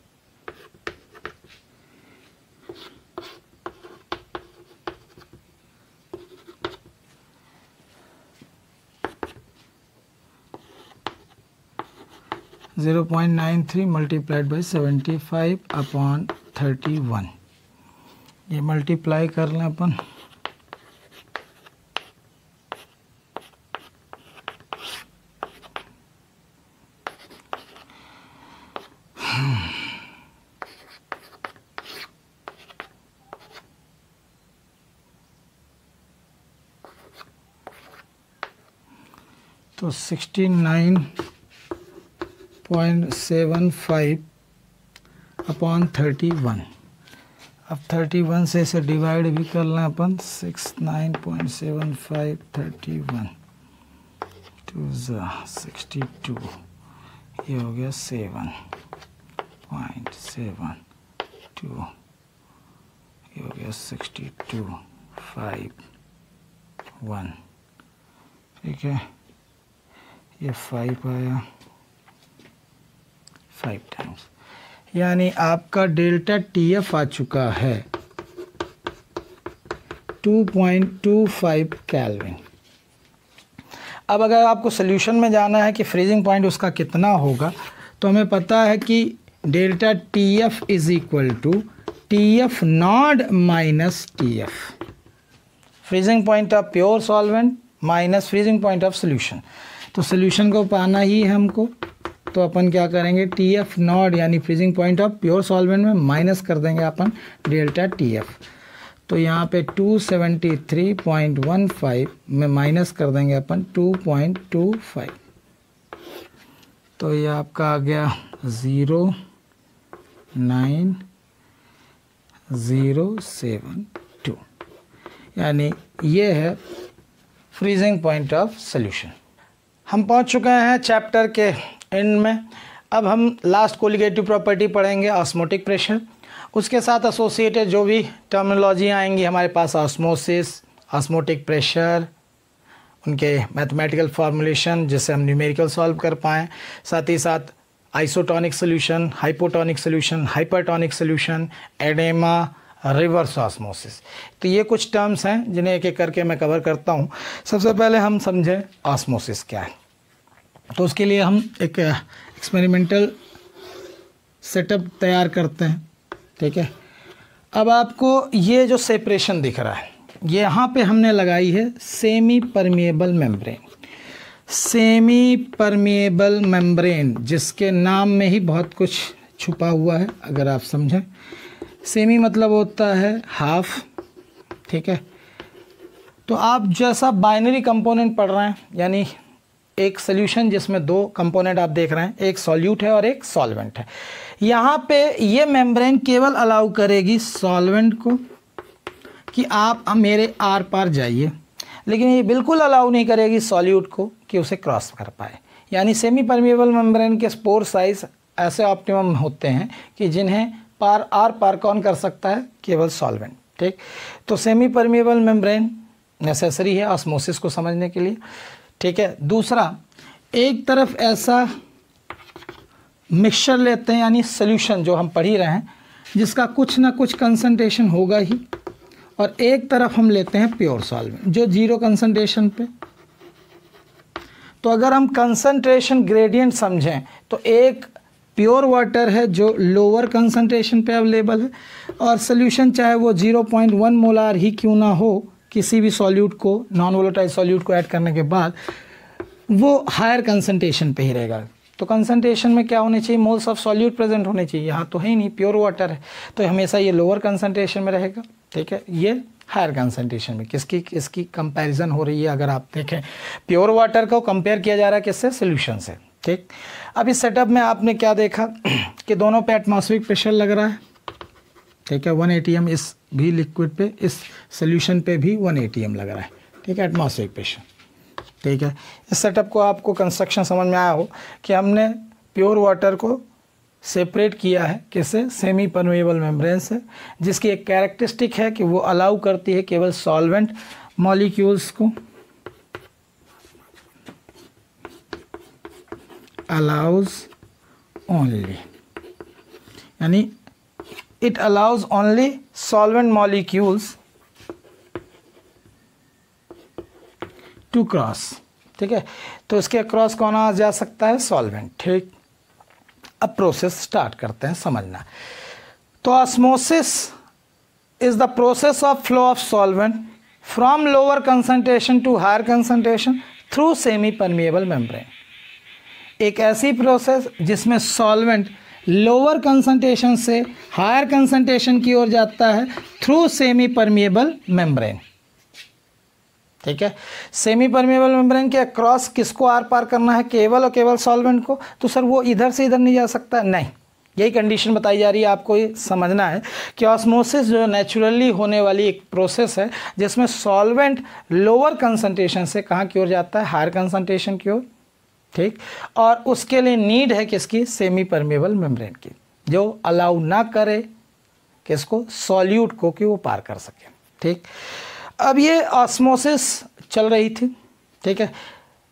zero point nine three multiplied by seventy five upon thirty one ये मल्टीप्लाई कर लें अपन तो sixty nine point seven five upon thirty one अब थर्टी वन से इसे डिवाइड भी कर लें अपन six nine point seven five thirty one two sixty two ये हो गया सेवन पॉइंट सेवन टू ये हो गया सिक्सटी टू फाइव वन ठीक है ये फाइव आया फाइव टाइम्स यानी आपका डेल्टा टी एफ आ चुका है two point two five Kelvin अब अगर आपको सोल्यूशन में जाना है कि फ्रीजिंग पॉइंट उसका कितना होगा तो हमें पता है कि delta T F is equal to T F not minus T F freezing point of pure solvent minus freezing point of solution तो सोल्यूशन को पाना ही है हमको तो अपन क्या करेंगे टी एफ नॉट यानी freezing point of pure solvent में माइनस कर देंगे अपन डेल्टा टी एफ तो यहाँ पे 273.15 में माइनस कर देंगे अपन 2.25 तो ये आपका आ गया zero nine zero seven two यानी ये है फ्रीजिंग पॉइंट ऑफ सॉल्यूशन हम पहुंच चुके हैं चैप्टर के एंड में अब हम लास्ट कोलिगेटिव प्रॉपर्टी पढ़ेंगे ऑस्मोटिक प्रेशर उसके साथ एसोसिएटेड जो भी टर्मिनोलॉजी आएंगी हमारे पास ऑस्मोसिस ऑस्मोटिक प्रेशर उनके मैथमेटिकल फार्मूलेशन जिससे हम न्यूमेरिकल सॉल्व कर पाएँ साथ ही साथ isotonic solution hypotonic solution hypertonic solution edema reverse osmosis तो ये कुछ टर्म्स हैं जिन्हें एक एक करके मैं कवर करता हूँ सबसे पहले हम समझें ऑस्मोसिस क्या है तो उसके लिए हम एक एक्सपेरिमेंटल सेटअप तैयार करते हैं ठीक है अब आपको ये जो सेपरेशन दिख रहा है यहाँ पे हमने लगाई है semi permeable membrane semi permeable membrane जिसके नाम में ही बहुत कुछ छुपा हुआ है अगर आप समझें सेमी मतलब होता है हाफ ठीक है तो आप जैसा बाइनरी कंपोनेंट पढ़ रहे हैं यानी एक सोल्यूशन जिसमें दो कंपोनेंट आप देख रहे हैं एक सॉल्यूट है और एक सॉल्वेंट है यहाँ पे ये मेम्ब्रेन केवल अलाउ करेगी सॉल्वेंट को कि आप मेरे आर पार जाइए लेकिन ये बिल्कुल अलाउ नहीं करेगी सॉल्यूट को कि उसे क्रॉस कर पाए यानी सेमी परमिएबल मेम्ब्रेन के स्पोर साइज ऐसे ऑप्टिमम होते हैं कि जिन्हें पार आर पार कौन कर सकता है केवल सॉल्वेंट ठीक तो सेमी परमिएबल मेम्ब्रेन नेसेसरी है ऑस्मोसिस को समझने के लिए ठीक है दूसरा एक तरफ ऐसा मिक्सचर लेते हैं यानी सोल्यूशन जो हम पढ़ ही रहे हैं जिसका कुछ ना कुछ कंसनट्रेशन होगा ही और एक तरफ हम लेते हैं प्योर सॉल्वेंट जो जीरो कंसनट्रेशन पे तो अगर हम कंसनट्रेशन ग्रेडियंट समझें तो एक प्योर वाटर है जो लोअर कंसनट्रेशन पे अवेलेबल है और सोल्यूशन चाहे वो 0.1 मोलार ही क्यों ना हो किसी भी सॉल्यूट को नॉन वोलेटाइल सॉल्यूट को ऐड करने के बाद वो हायर कंसनट्रेशन पे ही रहेगा तो कंसनट्रेशन में क्या होने चाहिए मोल्स ऑफ सॉल्यूट प्रेजेंट होने चाहिए यहाँ तो है ही नहीं प्योर वाटर है तो हमेशा ये लोअर कंसनट्रेशन में रहेगा ठीक है ये हायर कंसनट्रेशन में किसकी किसकी कंपेरिजन हो रही है अगर आप देखें प्योर वाटर को कंपेयर किया जा रहा है किससे सोल्यूशन से ठीक अब इस सेटअप में आपने क्या देखा कि दोनों पे एटमोसफिक प्रेशर लग रहा है ठीक है वन ए इस भी लिक्विड पे इस सोल्यूशन पे भी वन ए लग रहा है ठीक है एटमॉस्फेरिक प्रेशर ठीक है इस सेटअप को आपको कंस्ट्रक्शन समझ में आया हो कि हमने प्योर वाटर को सेपरेट किया है कैसे सेमी परमेबल मेम्ब्रेन से जिसकी एक कैरेक्टरिस्टिक है कि वो अलाउ करती है केवल सॉल्वेंट मॉलिक्यूल्स को अलाउज ओनली यानी it allows only solvent molecules to cross ठीक है तो इसके अक्रॉस कौन आ जा सकता है सॉल्वेंट ठीक अब प्रोसेस स्टार्ट करते हैं समझना तो osmosis is the process of flow of solvent from lower concentration to higher concentration through semi permeable membrane एक ऐसी प्रोसेस जिसमें सॉल्वेंट लोअर कंसंट्रेशन से हायर कंसंट्रेशन की ओर जाता है थ्रू सेमी परमिएबल मेम्ब्रेन ठीक है सेमी परमिएबल मेम्ब्रेन के अक्रॉस किसको आर पार करना है केवल और केवल सॉल्वेंट को तो सर वो इधर से इधर नहीं जा सकता नहीं यही कंडीशन बताई जा रही है आपको ये समझना है कि ऑस्मोसिस जो नेचुरली होने वाली एक प्रोसेस है जिसमें सॉल्वेंट लोअर कंसंट्रेशन से कहाँ की ओर जाता है हायर कंसंट्रेशन की ओर ठीक और उसके लिए नीड है किसकी सेमी परमेबल मेम्ब्रेन की जो अलाउ ना करे किसको सॉल्यूट को कि वो पार कर सके ठीक अब ये ऑस्मोसिस चल रही थी ठीक है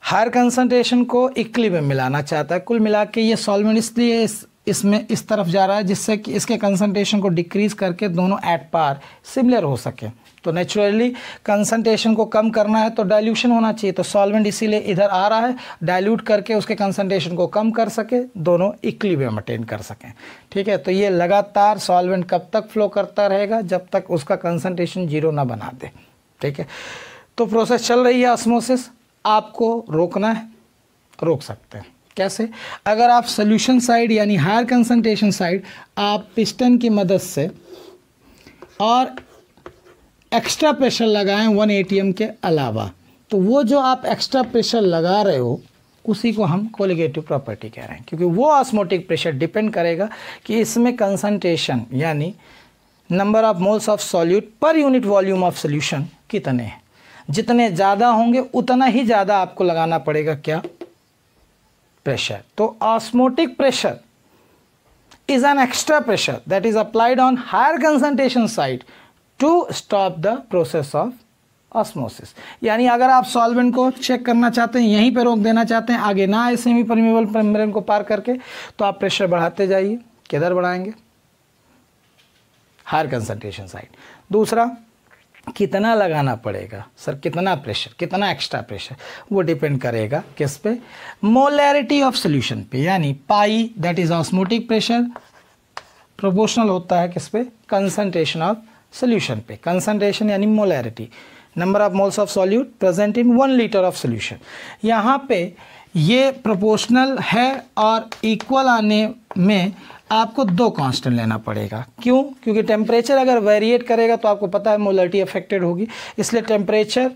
हायर कंसनट्रेशन को इक्ली में मिलाना चाहता है कुल मिला के ये सॉल्वेंट इसलिए इस इसमें इस तरफ जा रहा है जिससे कि इसके कंसनट्रेशन को डिक्रीज करके दोनों एट पार सिमिलर हो सके तो नेचुरली कंसनट्रेशन को कम करना है तो डाइल्यूशन होना चाहिए तो सॉल्वेंट इसीलिए इधर आ रहा है डाइल्यूट करके उसके कंसनट्रेशन को कम कर सके दोनों वे अटेन कर सकें ठीक है तो ये लगातार सॉल्वेंट कब तक फ्लो करता रहेगा जब तक उसका कंसनट्रेशन जीरो ना बना दे ठीक है तो प्रोसेस चल रही है ऑस्मोसिस आपको रोकना है रोक सकते हैं कैसे अगर आप सोल्यूशन साइड यानी हायर कंसनट्रेशन साइड आप पिस्टन की मदद से और एक्स्ट्रा प्रेशर लगाएं वन एटीएम के अलावा तो वो जो आप एक्स्ट्रा प्रेशर लगा रहे हो उसी को हम कोलिगेटिव प्रॉपर्टी कह रहे हैं क्योंकि वो ऑस्मोटिक प्रेशर डिपेंड करेगा कि इसमें कंसनट्रेशन यानी number of moles of solute पर यूनिट वॉल्यूम ऑफ सोल्यूशन कितने हैं जितने ज़्यादा होंगे उतना ही ज़्यादा आपको लगाना पड़ेगा क्या प्रेशर तो osmotic pressure is an extra pressure that is applied on higher concentration side to stop the process of osmosis यानी अगर आप सॉल्वेंट को चेक करना चाहते हैं यहीं पर रोक देना चाहते हैं आगे ना ऐसे सेमी परमिबल मेम्ब्रेन को पार करके तो आप प्रेशर बढ़ाते जाइए किधर बढ़ाएंगे हायर कंसनट्रेशन साइड दूसरा कितना लगाना पड़ेगा सर कितना प्रेशर कितना एक्स्ट्रा प्रेशर वो डिपेंड करेगा किस पे मोलैरिटी ऑफ सोल्यूशन पे यानी pi that is osmotic pressure proportional होता है किस पे कंसंट्रेशन ऑफ सोल्यूशन पे कंसनट्रेशन यानी molarity number of moles of solute present in one litre of solution यहाँ पे ये प्रोपोर्शनल है और इक्वल आने में आपको दो कांस्टेंट लेना पड़ेगा क्यों क्योंकि टेम्परेचर अगर वेरिएट करेगा तो आपको पता है मोलरिटी अफेक्टेड होगी इसलिए टेम्परेचर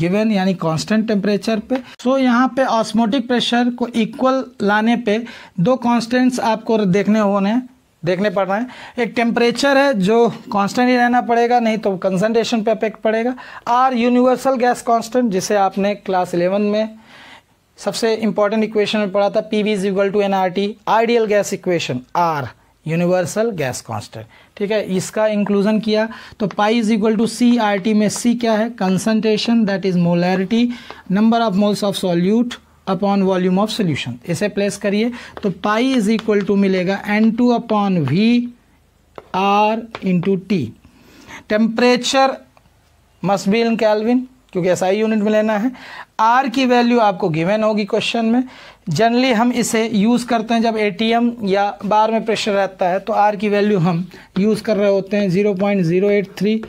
गिवन यानी कांस्टेंट टेम्परेचर पे सो so, यहाँ पे ऑस्मोटिक प्रेशर को इक्वल लाने पे दो कांस्टेंट्स आपको देखने होने हैं देखने पड़ रहे हैं एक टेम्परेचर है जो कांस्टेंट ही रहना पड़ेगा नहीं तो कंसंट्रेशन पे अफेक्ट पड़ेगा आर यूनिवर्सल गैस कांस्टेंट जिसे आपने क्लास इलेवन में सबसे इंपॉर्टेंट इक्वेशन में पढ़ा था P V is equal to N R T ideal gas equation R universal gas constant ठीक है इसका इंक्लूजन किया तो pi is equal to C are T में सी क्या है concentration that is molarity number of moles of solute upon volume of solution इसे place करिए तो पाई इज इक्वल टू मिलेगा N two upon V R into T temperature must be in kelvin क्योंकि ऐसा ही unit में लेना है are की वैल्यू आपको गिवन होगी क्वेश्चन में जनरली हम इसे यूज़ करते हैं जब एटीएम या बार में प्रेशर रहता है तो आर की वैल्यू हम यूज़ कर रहे होते हैं zero point zero eight three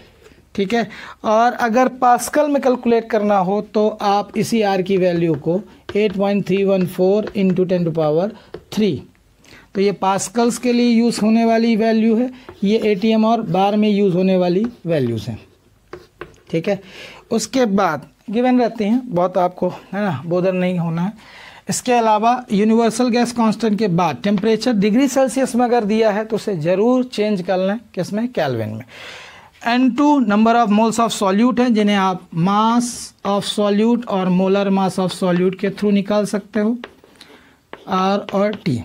ठीक है और अगर पास्कल में कैलकुलेट करना हो तो आप इसी आर की वैल्यू को eight point three one four into ten to power three तो ये पास्कल्स के लिए यूज़ होने वाली वैल्यू है ये एटीएम और बार में यूज़ होने वाली वैल्यूज़ हैं ठीक है उसके बाद गिवन रहते हैं बहुत आपको है ना बोधर नहीं होना है इसके अलावा यूनिवर्सल गैस कांस्टेंट के बाद टेम्परेचर डिग्री सेल्सियस में अगर दिया है तो उसे ज़रूर चेंज कर लें किस में कैलविन में N two number of moles of solute हैं जिन्हें आप मास ऑफ सॉल्यूट और मोलर मास ऑफ सॉल्यूट के थ्रू निकाल सकते हो आर और टी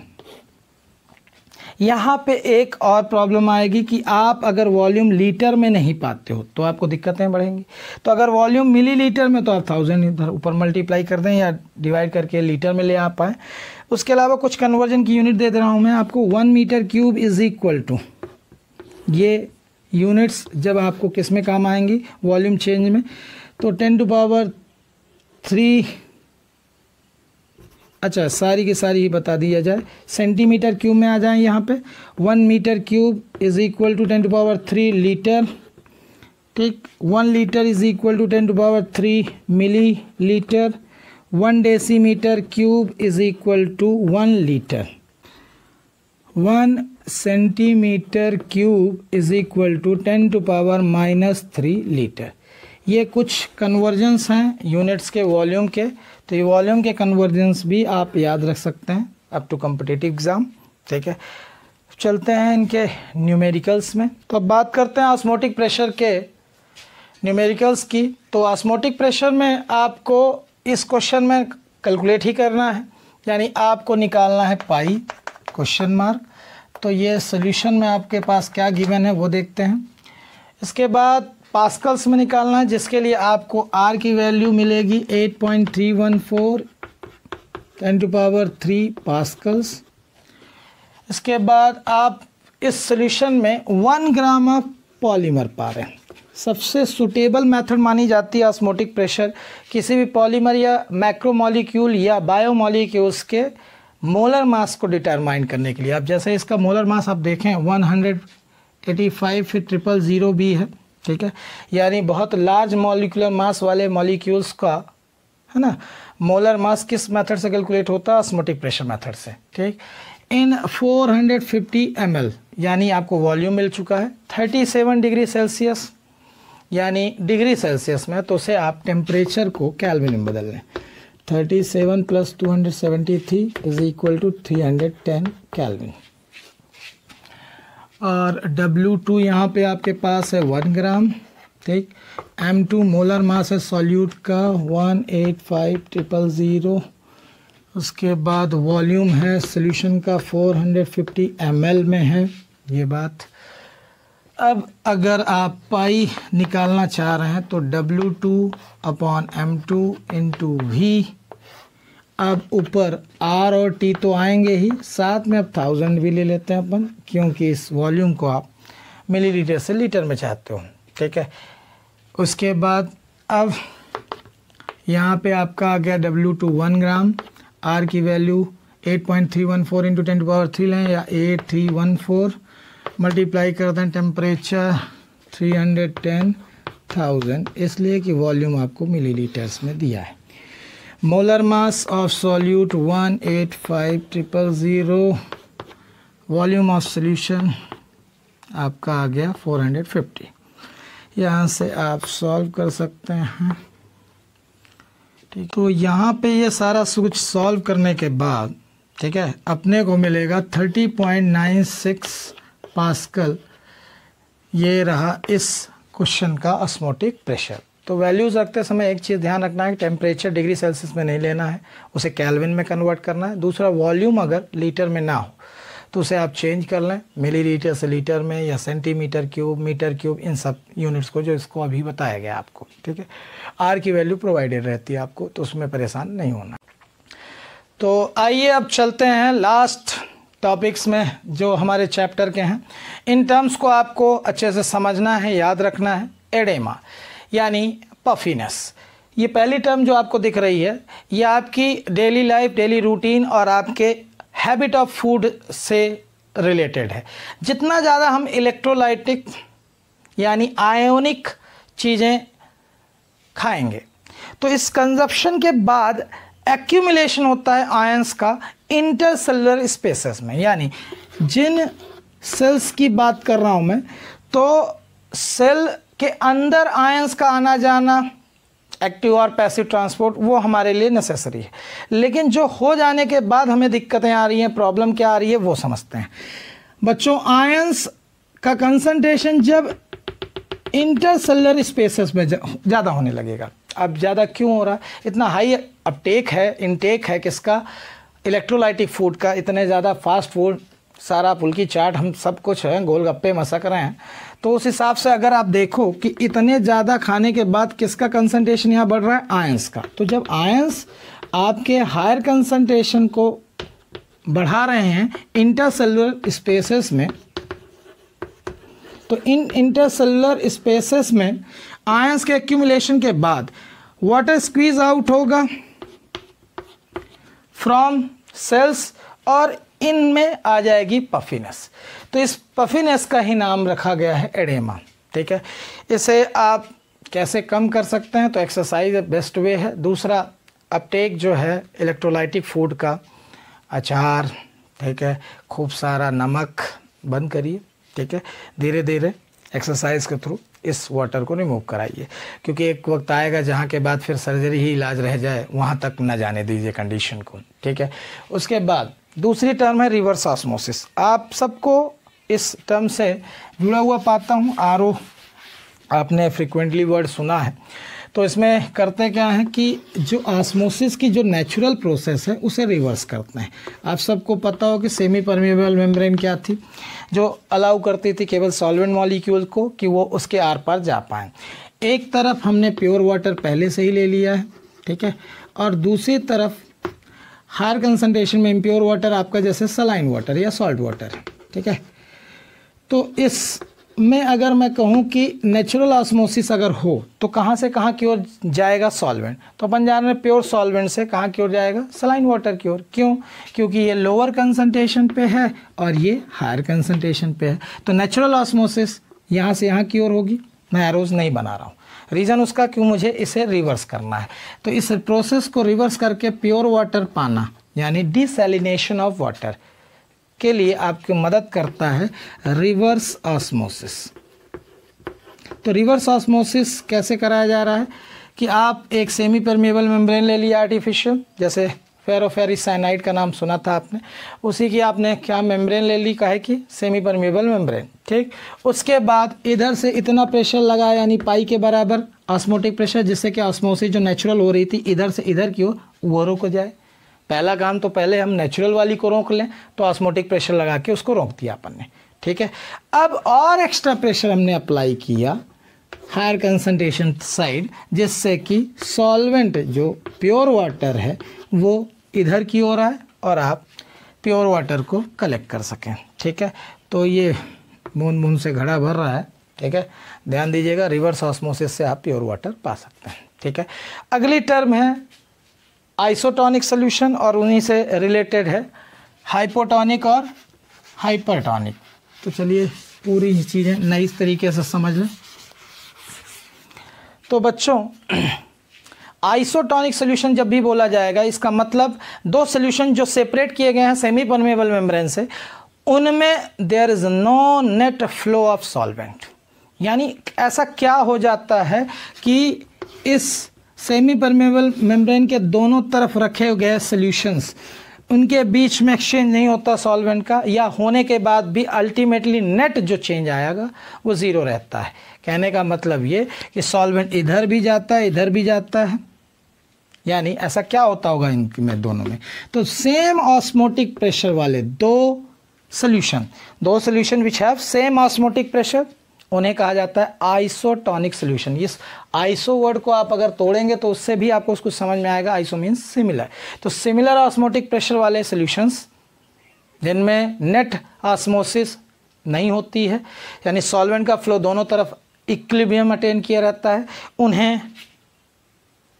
यहाँ पे एक और प्रॉब्लम आएगी कि आप अगर वॉल्यूम लीटर में नहीं पाते हो तो आपको दिक्कतें बढ़ेंगी तो अगर वॉल्यूम मिलीलीटर में तो आप थाउजेंड इधर ऊपर मल्टीप्लाई कर दें या डिवाइड करके लीटर में ले आ पाएँ उसके अलावा कुछ कन्वर्जन की यूनिट दे दे रहा हूँ मैं आपको one metre cube is equal to ये यूनिट्स जब आपको किस में काम आएंगी वॉल्यूम चेंज में तो टेन टू पावर थ्री अच्छा सारी की सारी ही बता दिया जाए सेंटीमीटर क्यूब में आ जाए यहाँ पे one metre cube is equal to ten to power three litre ठीक one litre is equal to ten to power three millilitre one decimetre cube is equal to one litre one centimetre cube is equal to ten to power minus three litre ये कुछ convergence हैं units के volume के तो ये volume के convergence भी आप याद रख सकते हैं अप टू कम्पिटेटिव एग्ज़ाम ठीक है चलते हैं इनके न्यूमेरिकल्स में तो अब बात करते हैं ऑस्मोटिक प्रेशर के न्यूमेरिकल्स की तो ऑस्मोटिक प्रेशर में आपको इस क्वेश्चन में कैलकुलेट ही करना है यानी आपको निकालना है पाई क्वेश्चन मार्क तो ये सोल्यूशन में आपके पास क्या गिवन है वो देखते हैं इसके बाद पास्कल्स में निकालना है जिसके लिए आपको आर की वैल्यू मिलेगी 8.314 point three one four ten to power three pascals इसके बाद आप इस सोल्यूशन में वन ग्राम ऑफ पॉलीमर पा रहे हैं सबसे सुटेबल मेथड मानी जाती है ऑस्मोटिक प्रेशर किसी भी पॉलीमर या मैक्रोमोलिक्यूल या बायोमोलिक्यूल्स के मोलर मास को डिटरमाइन करने के लिए अब जैसे इसका मोलर मास आप देखें 185 फिर ट्रिपल ज़ीरो भी है ठीक है यानी बहुत लार्ज मॉलिकुलर मास वाले मॉलिक्यूल्स का है ना मोलर मास किस मेथड से कैलकुलेट होता है स्मोटिक प्रेशर मेथड से ठीक इन 450 हंड्रेड यानी आपको वॉल्यूम मिल चुका है 37 डिग्री सेल्सियस यानी डिग्री सेल्सियस में तो उसे आप टेम्परेचर को कैलविन में बदल लें thirty seven plus two hundred seventy three is equal to three hundred ten kelvin और डब्ल्यू टू यहाँ पर आपके पास है वन ग्राम ठीक एम टू मोलर मास है सॉल्यूट का one eight five triple zero उसके बाद वॉल्यूम है सोल्यूशन का four hundred fifty M L में है ये बात अब अगर आप पाई निकालना चाह रहे हैं तो W2 two upon M two into V अब ऊपर आर और टी तो आएंगे ही साथ में अब थाउजेंड भी ले लेते हैं अपन क्योंकि इस वॉल्यूम को आप मिलीलीटर से लीटर में चाहते हो ठीक है उसके बाद अब यहाँ पे आपका आ गया W two one gram R की value eight point three one four into ten power three लें या eight three one four multiply कर दें temperature three hundred ten thousand इसलिए कि वॉल्यूम आपको मिलीलीटर्स में दिया है molar mass of solute one eight five triple zero volume of solution आपका आ गया फोर हंड्रेड फिफ्टी यहाँ से आप सॉल्व कर सकते हैं ठीक तो यहाँ पे ये सारा कुछ सॉल्व करने के बाद ठीक है अपने को मिलेगा thirty point nine six pascal ये रहा इस क्वेश्चन का अस्मोटिक प्रेशर तो वैल्यूज़ रखते समय एक चीज़ ध्यान रखना है कि टेम्परेचर डिग्री सेल्सियस में नहीं लेना है उसे कैलविन में कन्वर्ट करना है दूसरा वॉल्यूम अगर लीटर में ना हो तो उसे आप चेंज कर लें मिली लीटर से लीटर में या सेंटीमीटर क्यूब मीटर क्यूब इन सब यूनिट्स को जो इसको अभी बताया गया आपको ठीक है आर की वैल्यू प्रोवाइडेड रहती है आपको तो उसमें परेशान नहीं होना तो आइए अब चलते हैं लास्ट टॉपिक्स में जो हमारे चैप्टर के हैं इन टर्म्स को आपको अच्छे से समझना है याद रखना है एडेमा यानी पफिनेस ये पहली टर्म जो आपको दिख रही है ये आपकी डेली लाइफ डेली रूटीन और आपके हैबिट ऑफ फूड से रिलेटेड है जितना ज़्यादा हम इलेक्ट्रोलाइटिक यानी आयोनिक चीज़ें खाएंगे तो इस कंजप्शन के बाद एक्यूमिलेशन होता है आयंस का इंटरसेलुलर स्पेसेस में यानी जिन सेल्स की बात कर रहा हूँ मैं तो सेल के अंदर आयंस का आना जाना एक्टिव और पैसिव ट्रांसपोर्ट वो हमारे लिए नेसेसरी है लेकिन जो हो जाने के बाद हमें दिक्कतें आ रही हैं प्रॉब्लम क्या आ रही है वो समझते हैं बच्चों आयंस का कंसंट्रेशन जब इंटरसेलर स्पेसेस में ज़्यादा होने लगेगा अब ज़्यादा क्यों हो रहा है इतना हाई अपटेक है इनटेक है किसका इलेक्ट्रोलाइटिक फूड का इतने ज़्यादा फास्ट फूड सारा फुल्की चाट हम सब कुछ हैं गोलगप्पे मसक रहे हैं तो उस हिसाब से अगर आप देखो कि इतने ज़्यादा खाने के बाद किसका कंसनट्रेशन यहाँ बढ़ रहा है आयंस का तो जब आयंस आपके हायर कंसनट्रेशन को बढ़ा रहे हैं इंटरसेलुलर स्पेसेस में तो इन इंटरसेलुलर स्पेसेस में आयंस के एक्यूमुलेशन के बाद वाटर स्क्वीज आउट होगा फ्रॉम सेल्स और इनमें आ जाएगी पफिनेस तो इस पफिनेस का ही नाम रखा गया है एडेमा ठीक है इसे आप कैसे कम कर सकते हैं तो एक्सरसाइज बेस्ट वे है दूसरा अपटेक जो है इलेक्ट्रोलाइटिक फूड का अचार ठीक है खूब सारा नमक बंद करिए ठीक है धीरे धीरे एक्सरसाइज के थ्रू इस वाटर को रिमूव कराइए क्योंकि एक वक्त आएगा जहाँ के बाद फिर सर्जरी ही इलाज रह जाए वहाँ तक ना जाने दीजिए कंडीशन को ठीक है उसके बाद दूसरी टर्म है रिवर्स ऑस्मोसिस आप सबको इस टर्म से जुड़ा हुआ पाता हूँ आर आपने फ्रिक्वेंटली वर्ड सुना है तो इसमें करते क्या है कि जो आसमोसिस की जो नेचुरल प्रोसेस है उसे रिवर्स करते हैं आप सबको पता हो कि सेमी परमिबल मेम्ब्रेन क्या थी जो अलाउ करती थी केवल सॉल्वेंट मॉलिक्यूल को कि वो उसके आर पार जा पाएँ एक तरफ हमने प्योर वाटर पहले से ही ले लिया है ठीक है और दूसरी तरफ हायर कंसनट्रेशन में इम्प्योर वाटर आपका जैसे सलाइन वाटर या सॉल्ट वाटर ठीक है तो इस में अगर मैं कहूँ कि नेचुरल ऑस्मोसिस अगर हो तो कहाँ से कहाँ की ओर जाएगा सॉल्वेंट तो अपन जा रहे प्योर सॉल्वेंट से कहाँ की ओर जाएगा सलाइन वाटर की ओर क्यों क्योंकि ये लोअर कंसनट्रेशन पे है और ये हायर कंसनट्रेशन पे है तो नेचुरल ऑस्मोसिस यहाँ से यहाँ की ओर होगी मैं एरोज नहीं बना रहा हूँ रीज़न उसका क्यों मुझे इसे रिवर्स करना है तो इस प्रोसेस को रिवर्स करके प्योर वाटर पाना यानी डिसलिनेशन ऑफ वाटर के लिए आपकी मदद करता है रिवर्स ऑस्मोसिस तो रिवर्स ऑस्मोसिस कैसे कराया जा रहा है कि आप एक सेमी परमेबल मेम्ब्रेन ले लिया आर्टिफिशियल जैसे फेरोफेरिसाइनाइड का नाम सुना था आपने उसी की आपने क्या मेम्ब्रेन ले ली कहे की सेमी परमेबल मेम्ब्रेन ठीक उसके बाद इधर से इतना प्रेशर लगा यानी पाई के बराबर ऑस्मोटिक प्रेशर जिससे कि ऑस्मोसिस जो नेचुरल हो रही थी इधर से इधर की ओर वो रोक जाए पहला काम तो पहले हम नेचुरल वाली को रोक लें तो ऑस्मोटिक प्रेशर लगा के उसको रोक दिया अपन ने ठीक है अब और एक्स्ट्रा प्रेशर हमने अप्लाई किया हायर कंसनट्रेशन साइड जिससे कि सॉल्वेंट जो प्योर वाटर है वो इधर की ओर आए और आप प्योर वाटर को कलेक्ट कर सकें ठीक है तो ये बूंद बूंद से घड़ा भर रहा है ठीक है ध्यान दीजिएगा रिवर्स ऑस्मोसिस से आप प्योर वाटर पा सकते हैं ठीक है अगली टर्म है आइसोटॉनिक सोल्यूशन और उन्हीं से रिलेटेड है हाइपोटॉनिक और हाइपरटॉनिक तो चलिए पूरी ही चीज़ें नई तरीके से समझ लें तो बच्चों आइसोटॉनिक सोल्यूशन जब भी बोला जाएगा इसका मतलब दो सोल्यूशन जो सेपरेट किए गए हैं सेमी परमेबल मेम्ब्रेन से उनमें there is no net flow of solvent यानी ऐसा क्या हो जाता है कि इस सेमी परमेबल मेम्ब्रेन के दोनों तरफ रखे गए सोल्यूशंस उनके बीच में एक्सचेंज नहीं होता सॉल्वेंट का या होने के बाद भी अल्टीमेटली नेट जो चेंज आएगा वो ज़ीरो रहता है कहने का मतलब ये कि सॉल्वेंट इधर भी जाता है इधर भी जाता है यानी ऐसा क्या होता होगा इनकी में दोनों में तो सेम ऑस्मोटिक प्रेशर वाले दो सोल्यूशन दो solution which have same osmotic pressure उन्हें कहा जाता है आइसोटॉनिक सोल्यूशन इस आइसो वर्ड को आप अगर तोड़ेंगे तो उससे भी आपको उसको समझ में आएगा आइसो मीन्स सिमिलर तो सिमिलर ऑस्मोटिक प्रेशर वाले सोल्यूशंस जिनमें नेट ऑस्मोसिस नहीं होती है यानी सॉल्वेंट का फ्लो दोनों तरफ इक्लिबियम अटेन किया रहता है उन्हें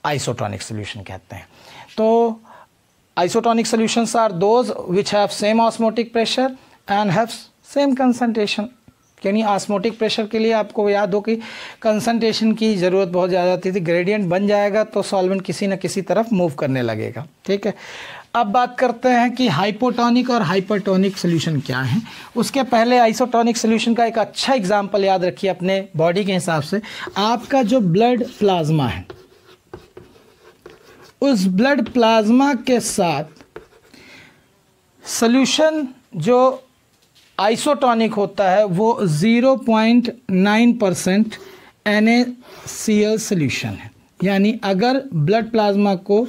आइसोटॉनिक सोल्यूशन कहते हैं तो isotonic solution are those which have same osmotic pressure and have same concentration यानी ऑस्मोटिक प्रेशर के लिए आपको याद हो कि कंसनट्रेशन की ज़रूरत बहुत ज़्यादा आती थी ग्रेडियंट बन जाएगा तो सॉल्वेंट किसी न किसी तरफ मूव करने लगेगा ठीक है अब बात करते हैं कि हाइपोटोनिक और हाइपरटोनिक सोल्यूशन क्या है उसके पहले आइसोटोनिक सोल्यूशन का एक अच्छा एग्जाम्पल याद रखिए अपने बॉडी के हिसाब से आपका जो ब्लड प्लाज्मा है उस ब्लड प्लाज्मा के साथ सोल्यूशन जो आइसोटोनिक होता है वो 0.9 परसेंट एन ए सोल्यूशन है यानी अगर ब्लड प्लाज्मा को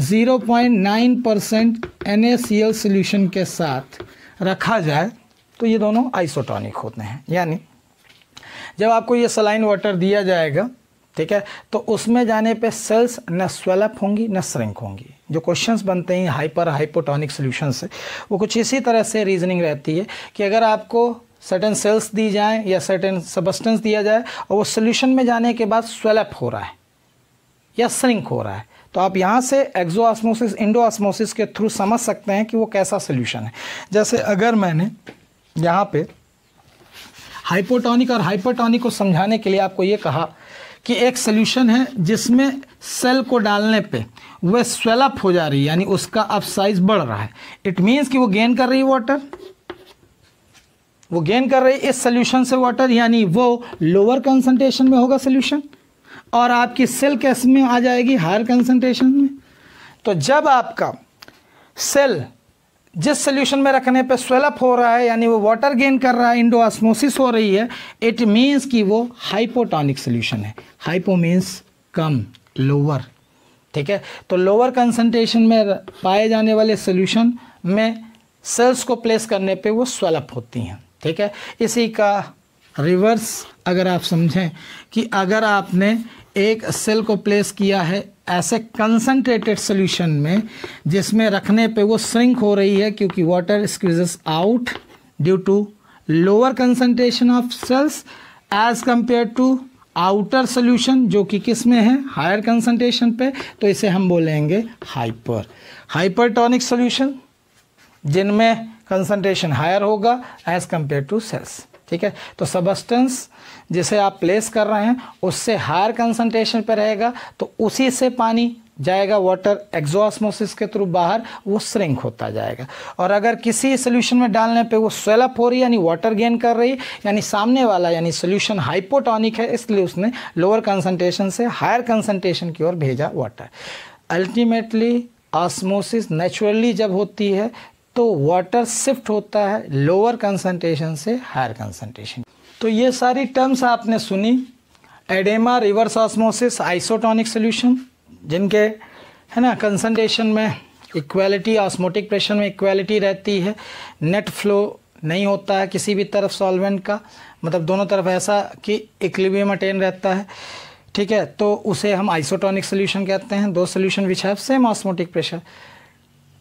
0.9 परसेंट एन सोल्यूशन के साथ रखा जाए तो ये दोनों आइसोटॉनिक होते हैं यानी जब आपको ये सलाइन वाटर दिया जाएगा ठीक है तो उसमें जाने पे सेल्स न स्वेलप होंगी न श्रिंक होंगी जो क्वेश्चंस बनते हैं हाइपर हाइपोटॉनिक सोल्यूशन से वो कुछ इसी तरह से रीजनिंग रहती है कि अगर आपको सर्टेन सेल्स दी जाएँ या सर्टेन सबस्टेंस दिया जाए और वो सोल्यूशन में जाने के बाद स्वेलप हो रहा है या श्रिंक हो रहा है तो आप यहाँ से एक्जो आस्मोसिस इंडो आस्मोसिस के थ्रू समझ सकते हैं कि वो कैसा सोल्यूशन है जैसे अगर मैंने यहाँ पे हाइपोटॉनिक और हाइपोटोनिक को समझाने के लिए आपको ये कहा कि एक सोल्यूशन है जिसमें सेल को डालने पे वह स्वेलअप हो जा रही है यानी उसका अब साइज बढ़ रहा है इट मीन्स कि वो गेन कर रही है वाटर वो गेन कर रही है इस सोल्यूशन से वाटर यानी वो लोअर कंसनट्रेशन में होगा सोल्यूशन और आपकी सेल कैस में आ जाएगी हायर कंसनट्रेशन में तो जब आपका सेल जिस सोल्यूशन में रखने पे स्वेलअप हो रहा है यानी वो वाटर गेन कर रहा है इंडो आसमोसिस हो रही है इट मीन्स कि वो हाइपोटॉनिक सोल्यूशन है हाइपो मीन्स कम लोअर ठीक है तो लोअर कंसंट्रेशन में पाए जाने वाले सोल्यूशन में सेल्स को प्लेस करने पे वो स्वेलअप होती हैं ठीक है इसी का रिवर्स अगर आप समझें कि अगर आपने एक सेल को प्लेस किया है ऐसे कंसनट्रेटेड सोल्यूशन में जिसमें रखने पे वो श्रिंक हो रही है क्योंकि water squeeze out due to lower concentration of cells as compare to outer solution जो कि किस में है हायर कंसनट्रेशन पे तो इसे हम बोलेंगे हाइपर टॉनिक सोल्यूशन जिनमें कंसनट्रेशन हायर होगा एज कंपेयर टू सेल्स ठीक है तो सबस्टेंस जिसे आप प्लेस कर रहे हैं उससे हायर कंसंट्रेशन पर रहेगा तो उसी से पानी जाएगा वाटर एग्जॉस्मोसिस के थ्रू बाहर वो श्रिंक होता जाएगा और अगर किसी सोल्यूशन में डालने पे वो स्वेलअप हो रही है यानी वाटर गेन कर रही है यानी सामने वाला यानी सोल्यूशन हाइपोटॉनिक है इसलिए उसने लोअर कंसनट्रेशन से हायर कंसनट्रेशन की ओर भेजा वाटर अल्टीमेटली ऑस्मोसिस नेचुरली जब होती है तो वाटर शिफ्ट होता है लोअर कंसनट्रेशन से हायर कंसनट्रेशन तो ये सारी टर्म्स आपने सुनी oedema reverse osmosis isotonic solution जिनके है ना कंसनट्रेशन में इक्वालिटी ऑस्मोटिक प्रेशर में इक्वालिटी रहती है नेट फ्लो नहीं होता है किसी भी तरफ सॉल्वेंट का मतलब दोनों तरफ ऐसा कि इक्लिबियम अटेन रहता है ठीक है तो उसे हम आइसोटॉनिक सोल्यूशन कहते हैं दो solution which have same osmotic pressure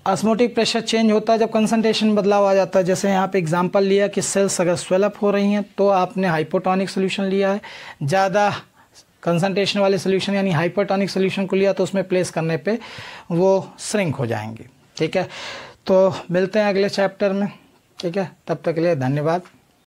osmotic pressure change होता है जब कंसनट्रेशन बदलाव आ जाता है जैसे यहाँ पे एग्जांपल लिया कि सेल्स अगर स्वेलअप हो रही हैं तो आपने हाइपोटॉनिक सोल्यूशन लिया है ज़्यादा कंसनट्रेशन वाले सोल्यूशन यानी हाइपोटॉनिक सोल्यूशन को लिया तो उसमें प्लेस करने पे वो श्रिंक हो जाएंगे ठीक है तो मिलते हैं अगले चैप्टर में ठीक है तब तक के लिए धन्यवाद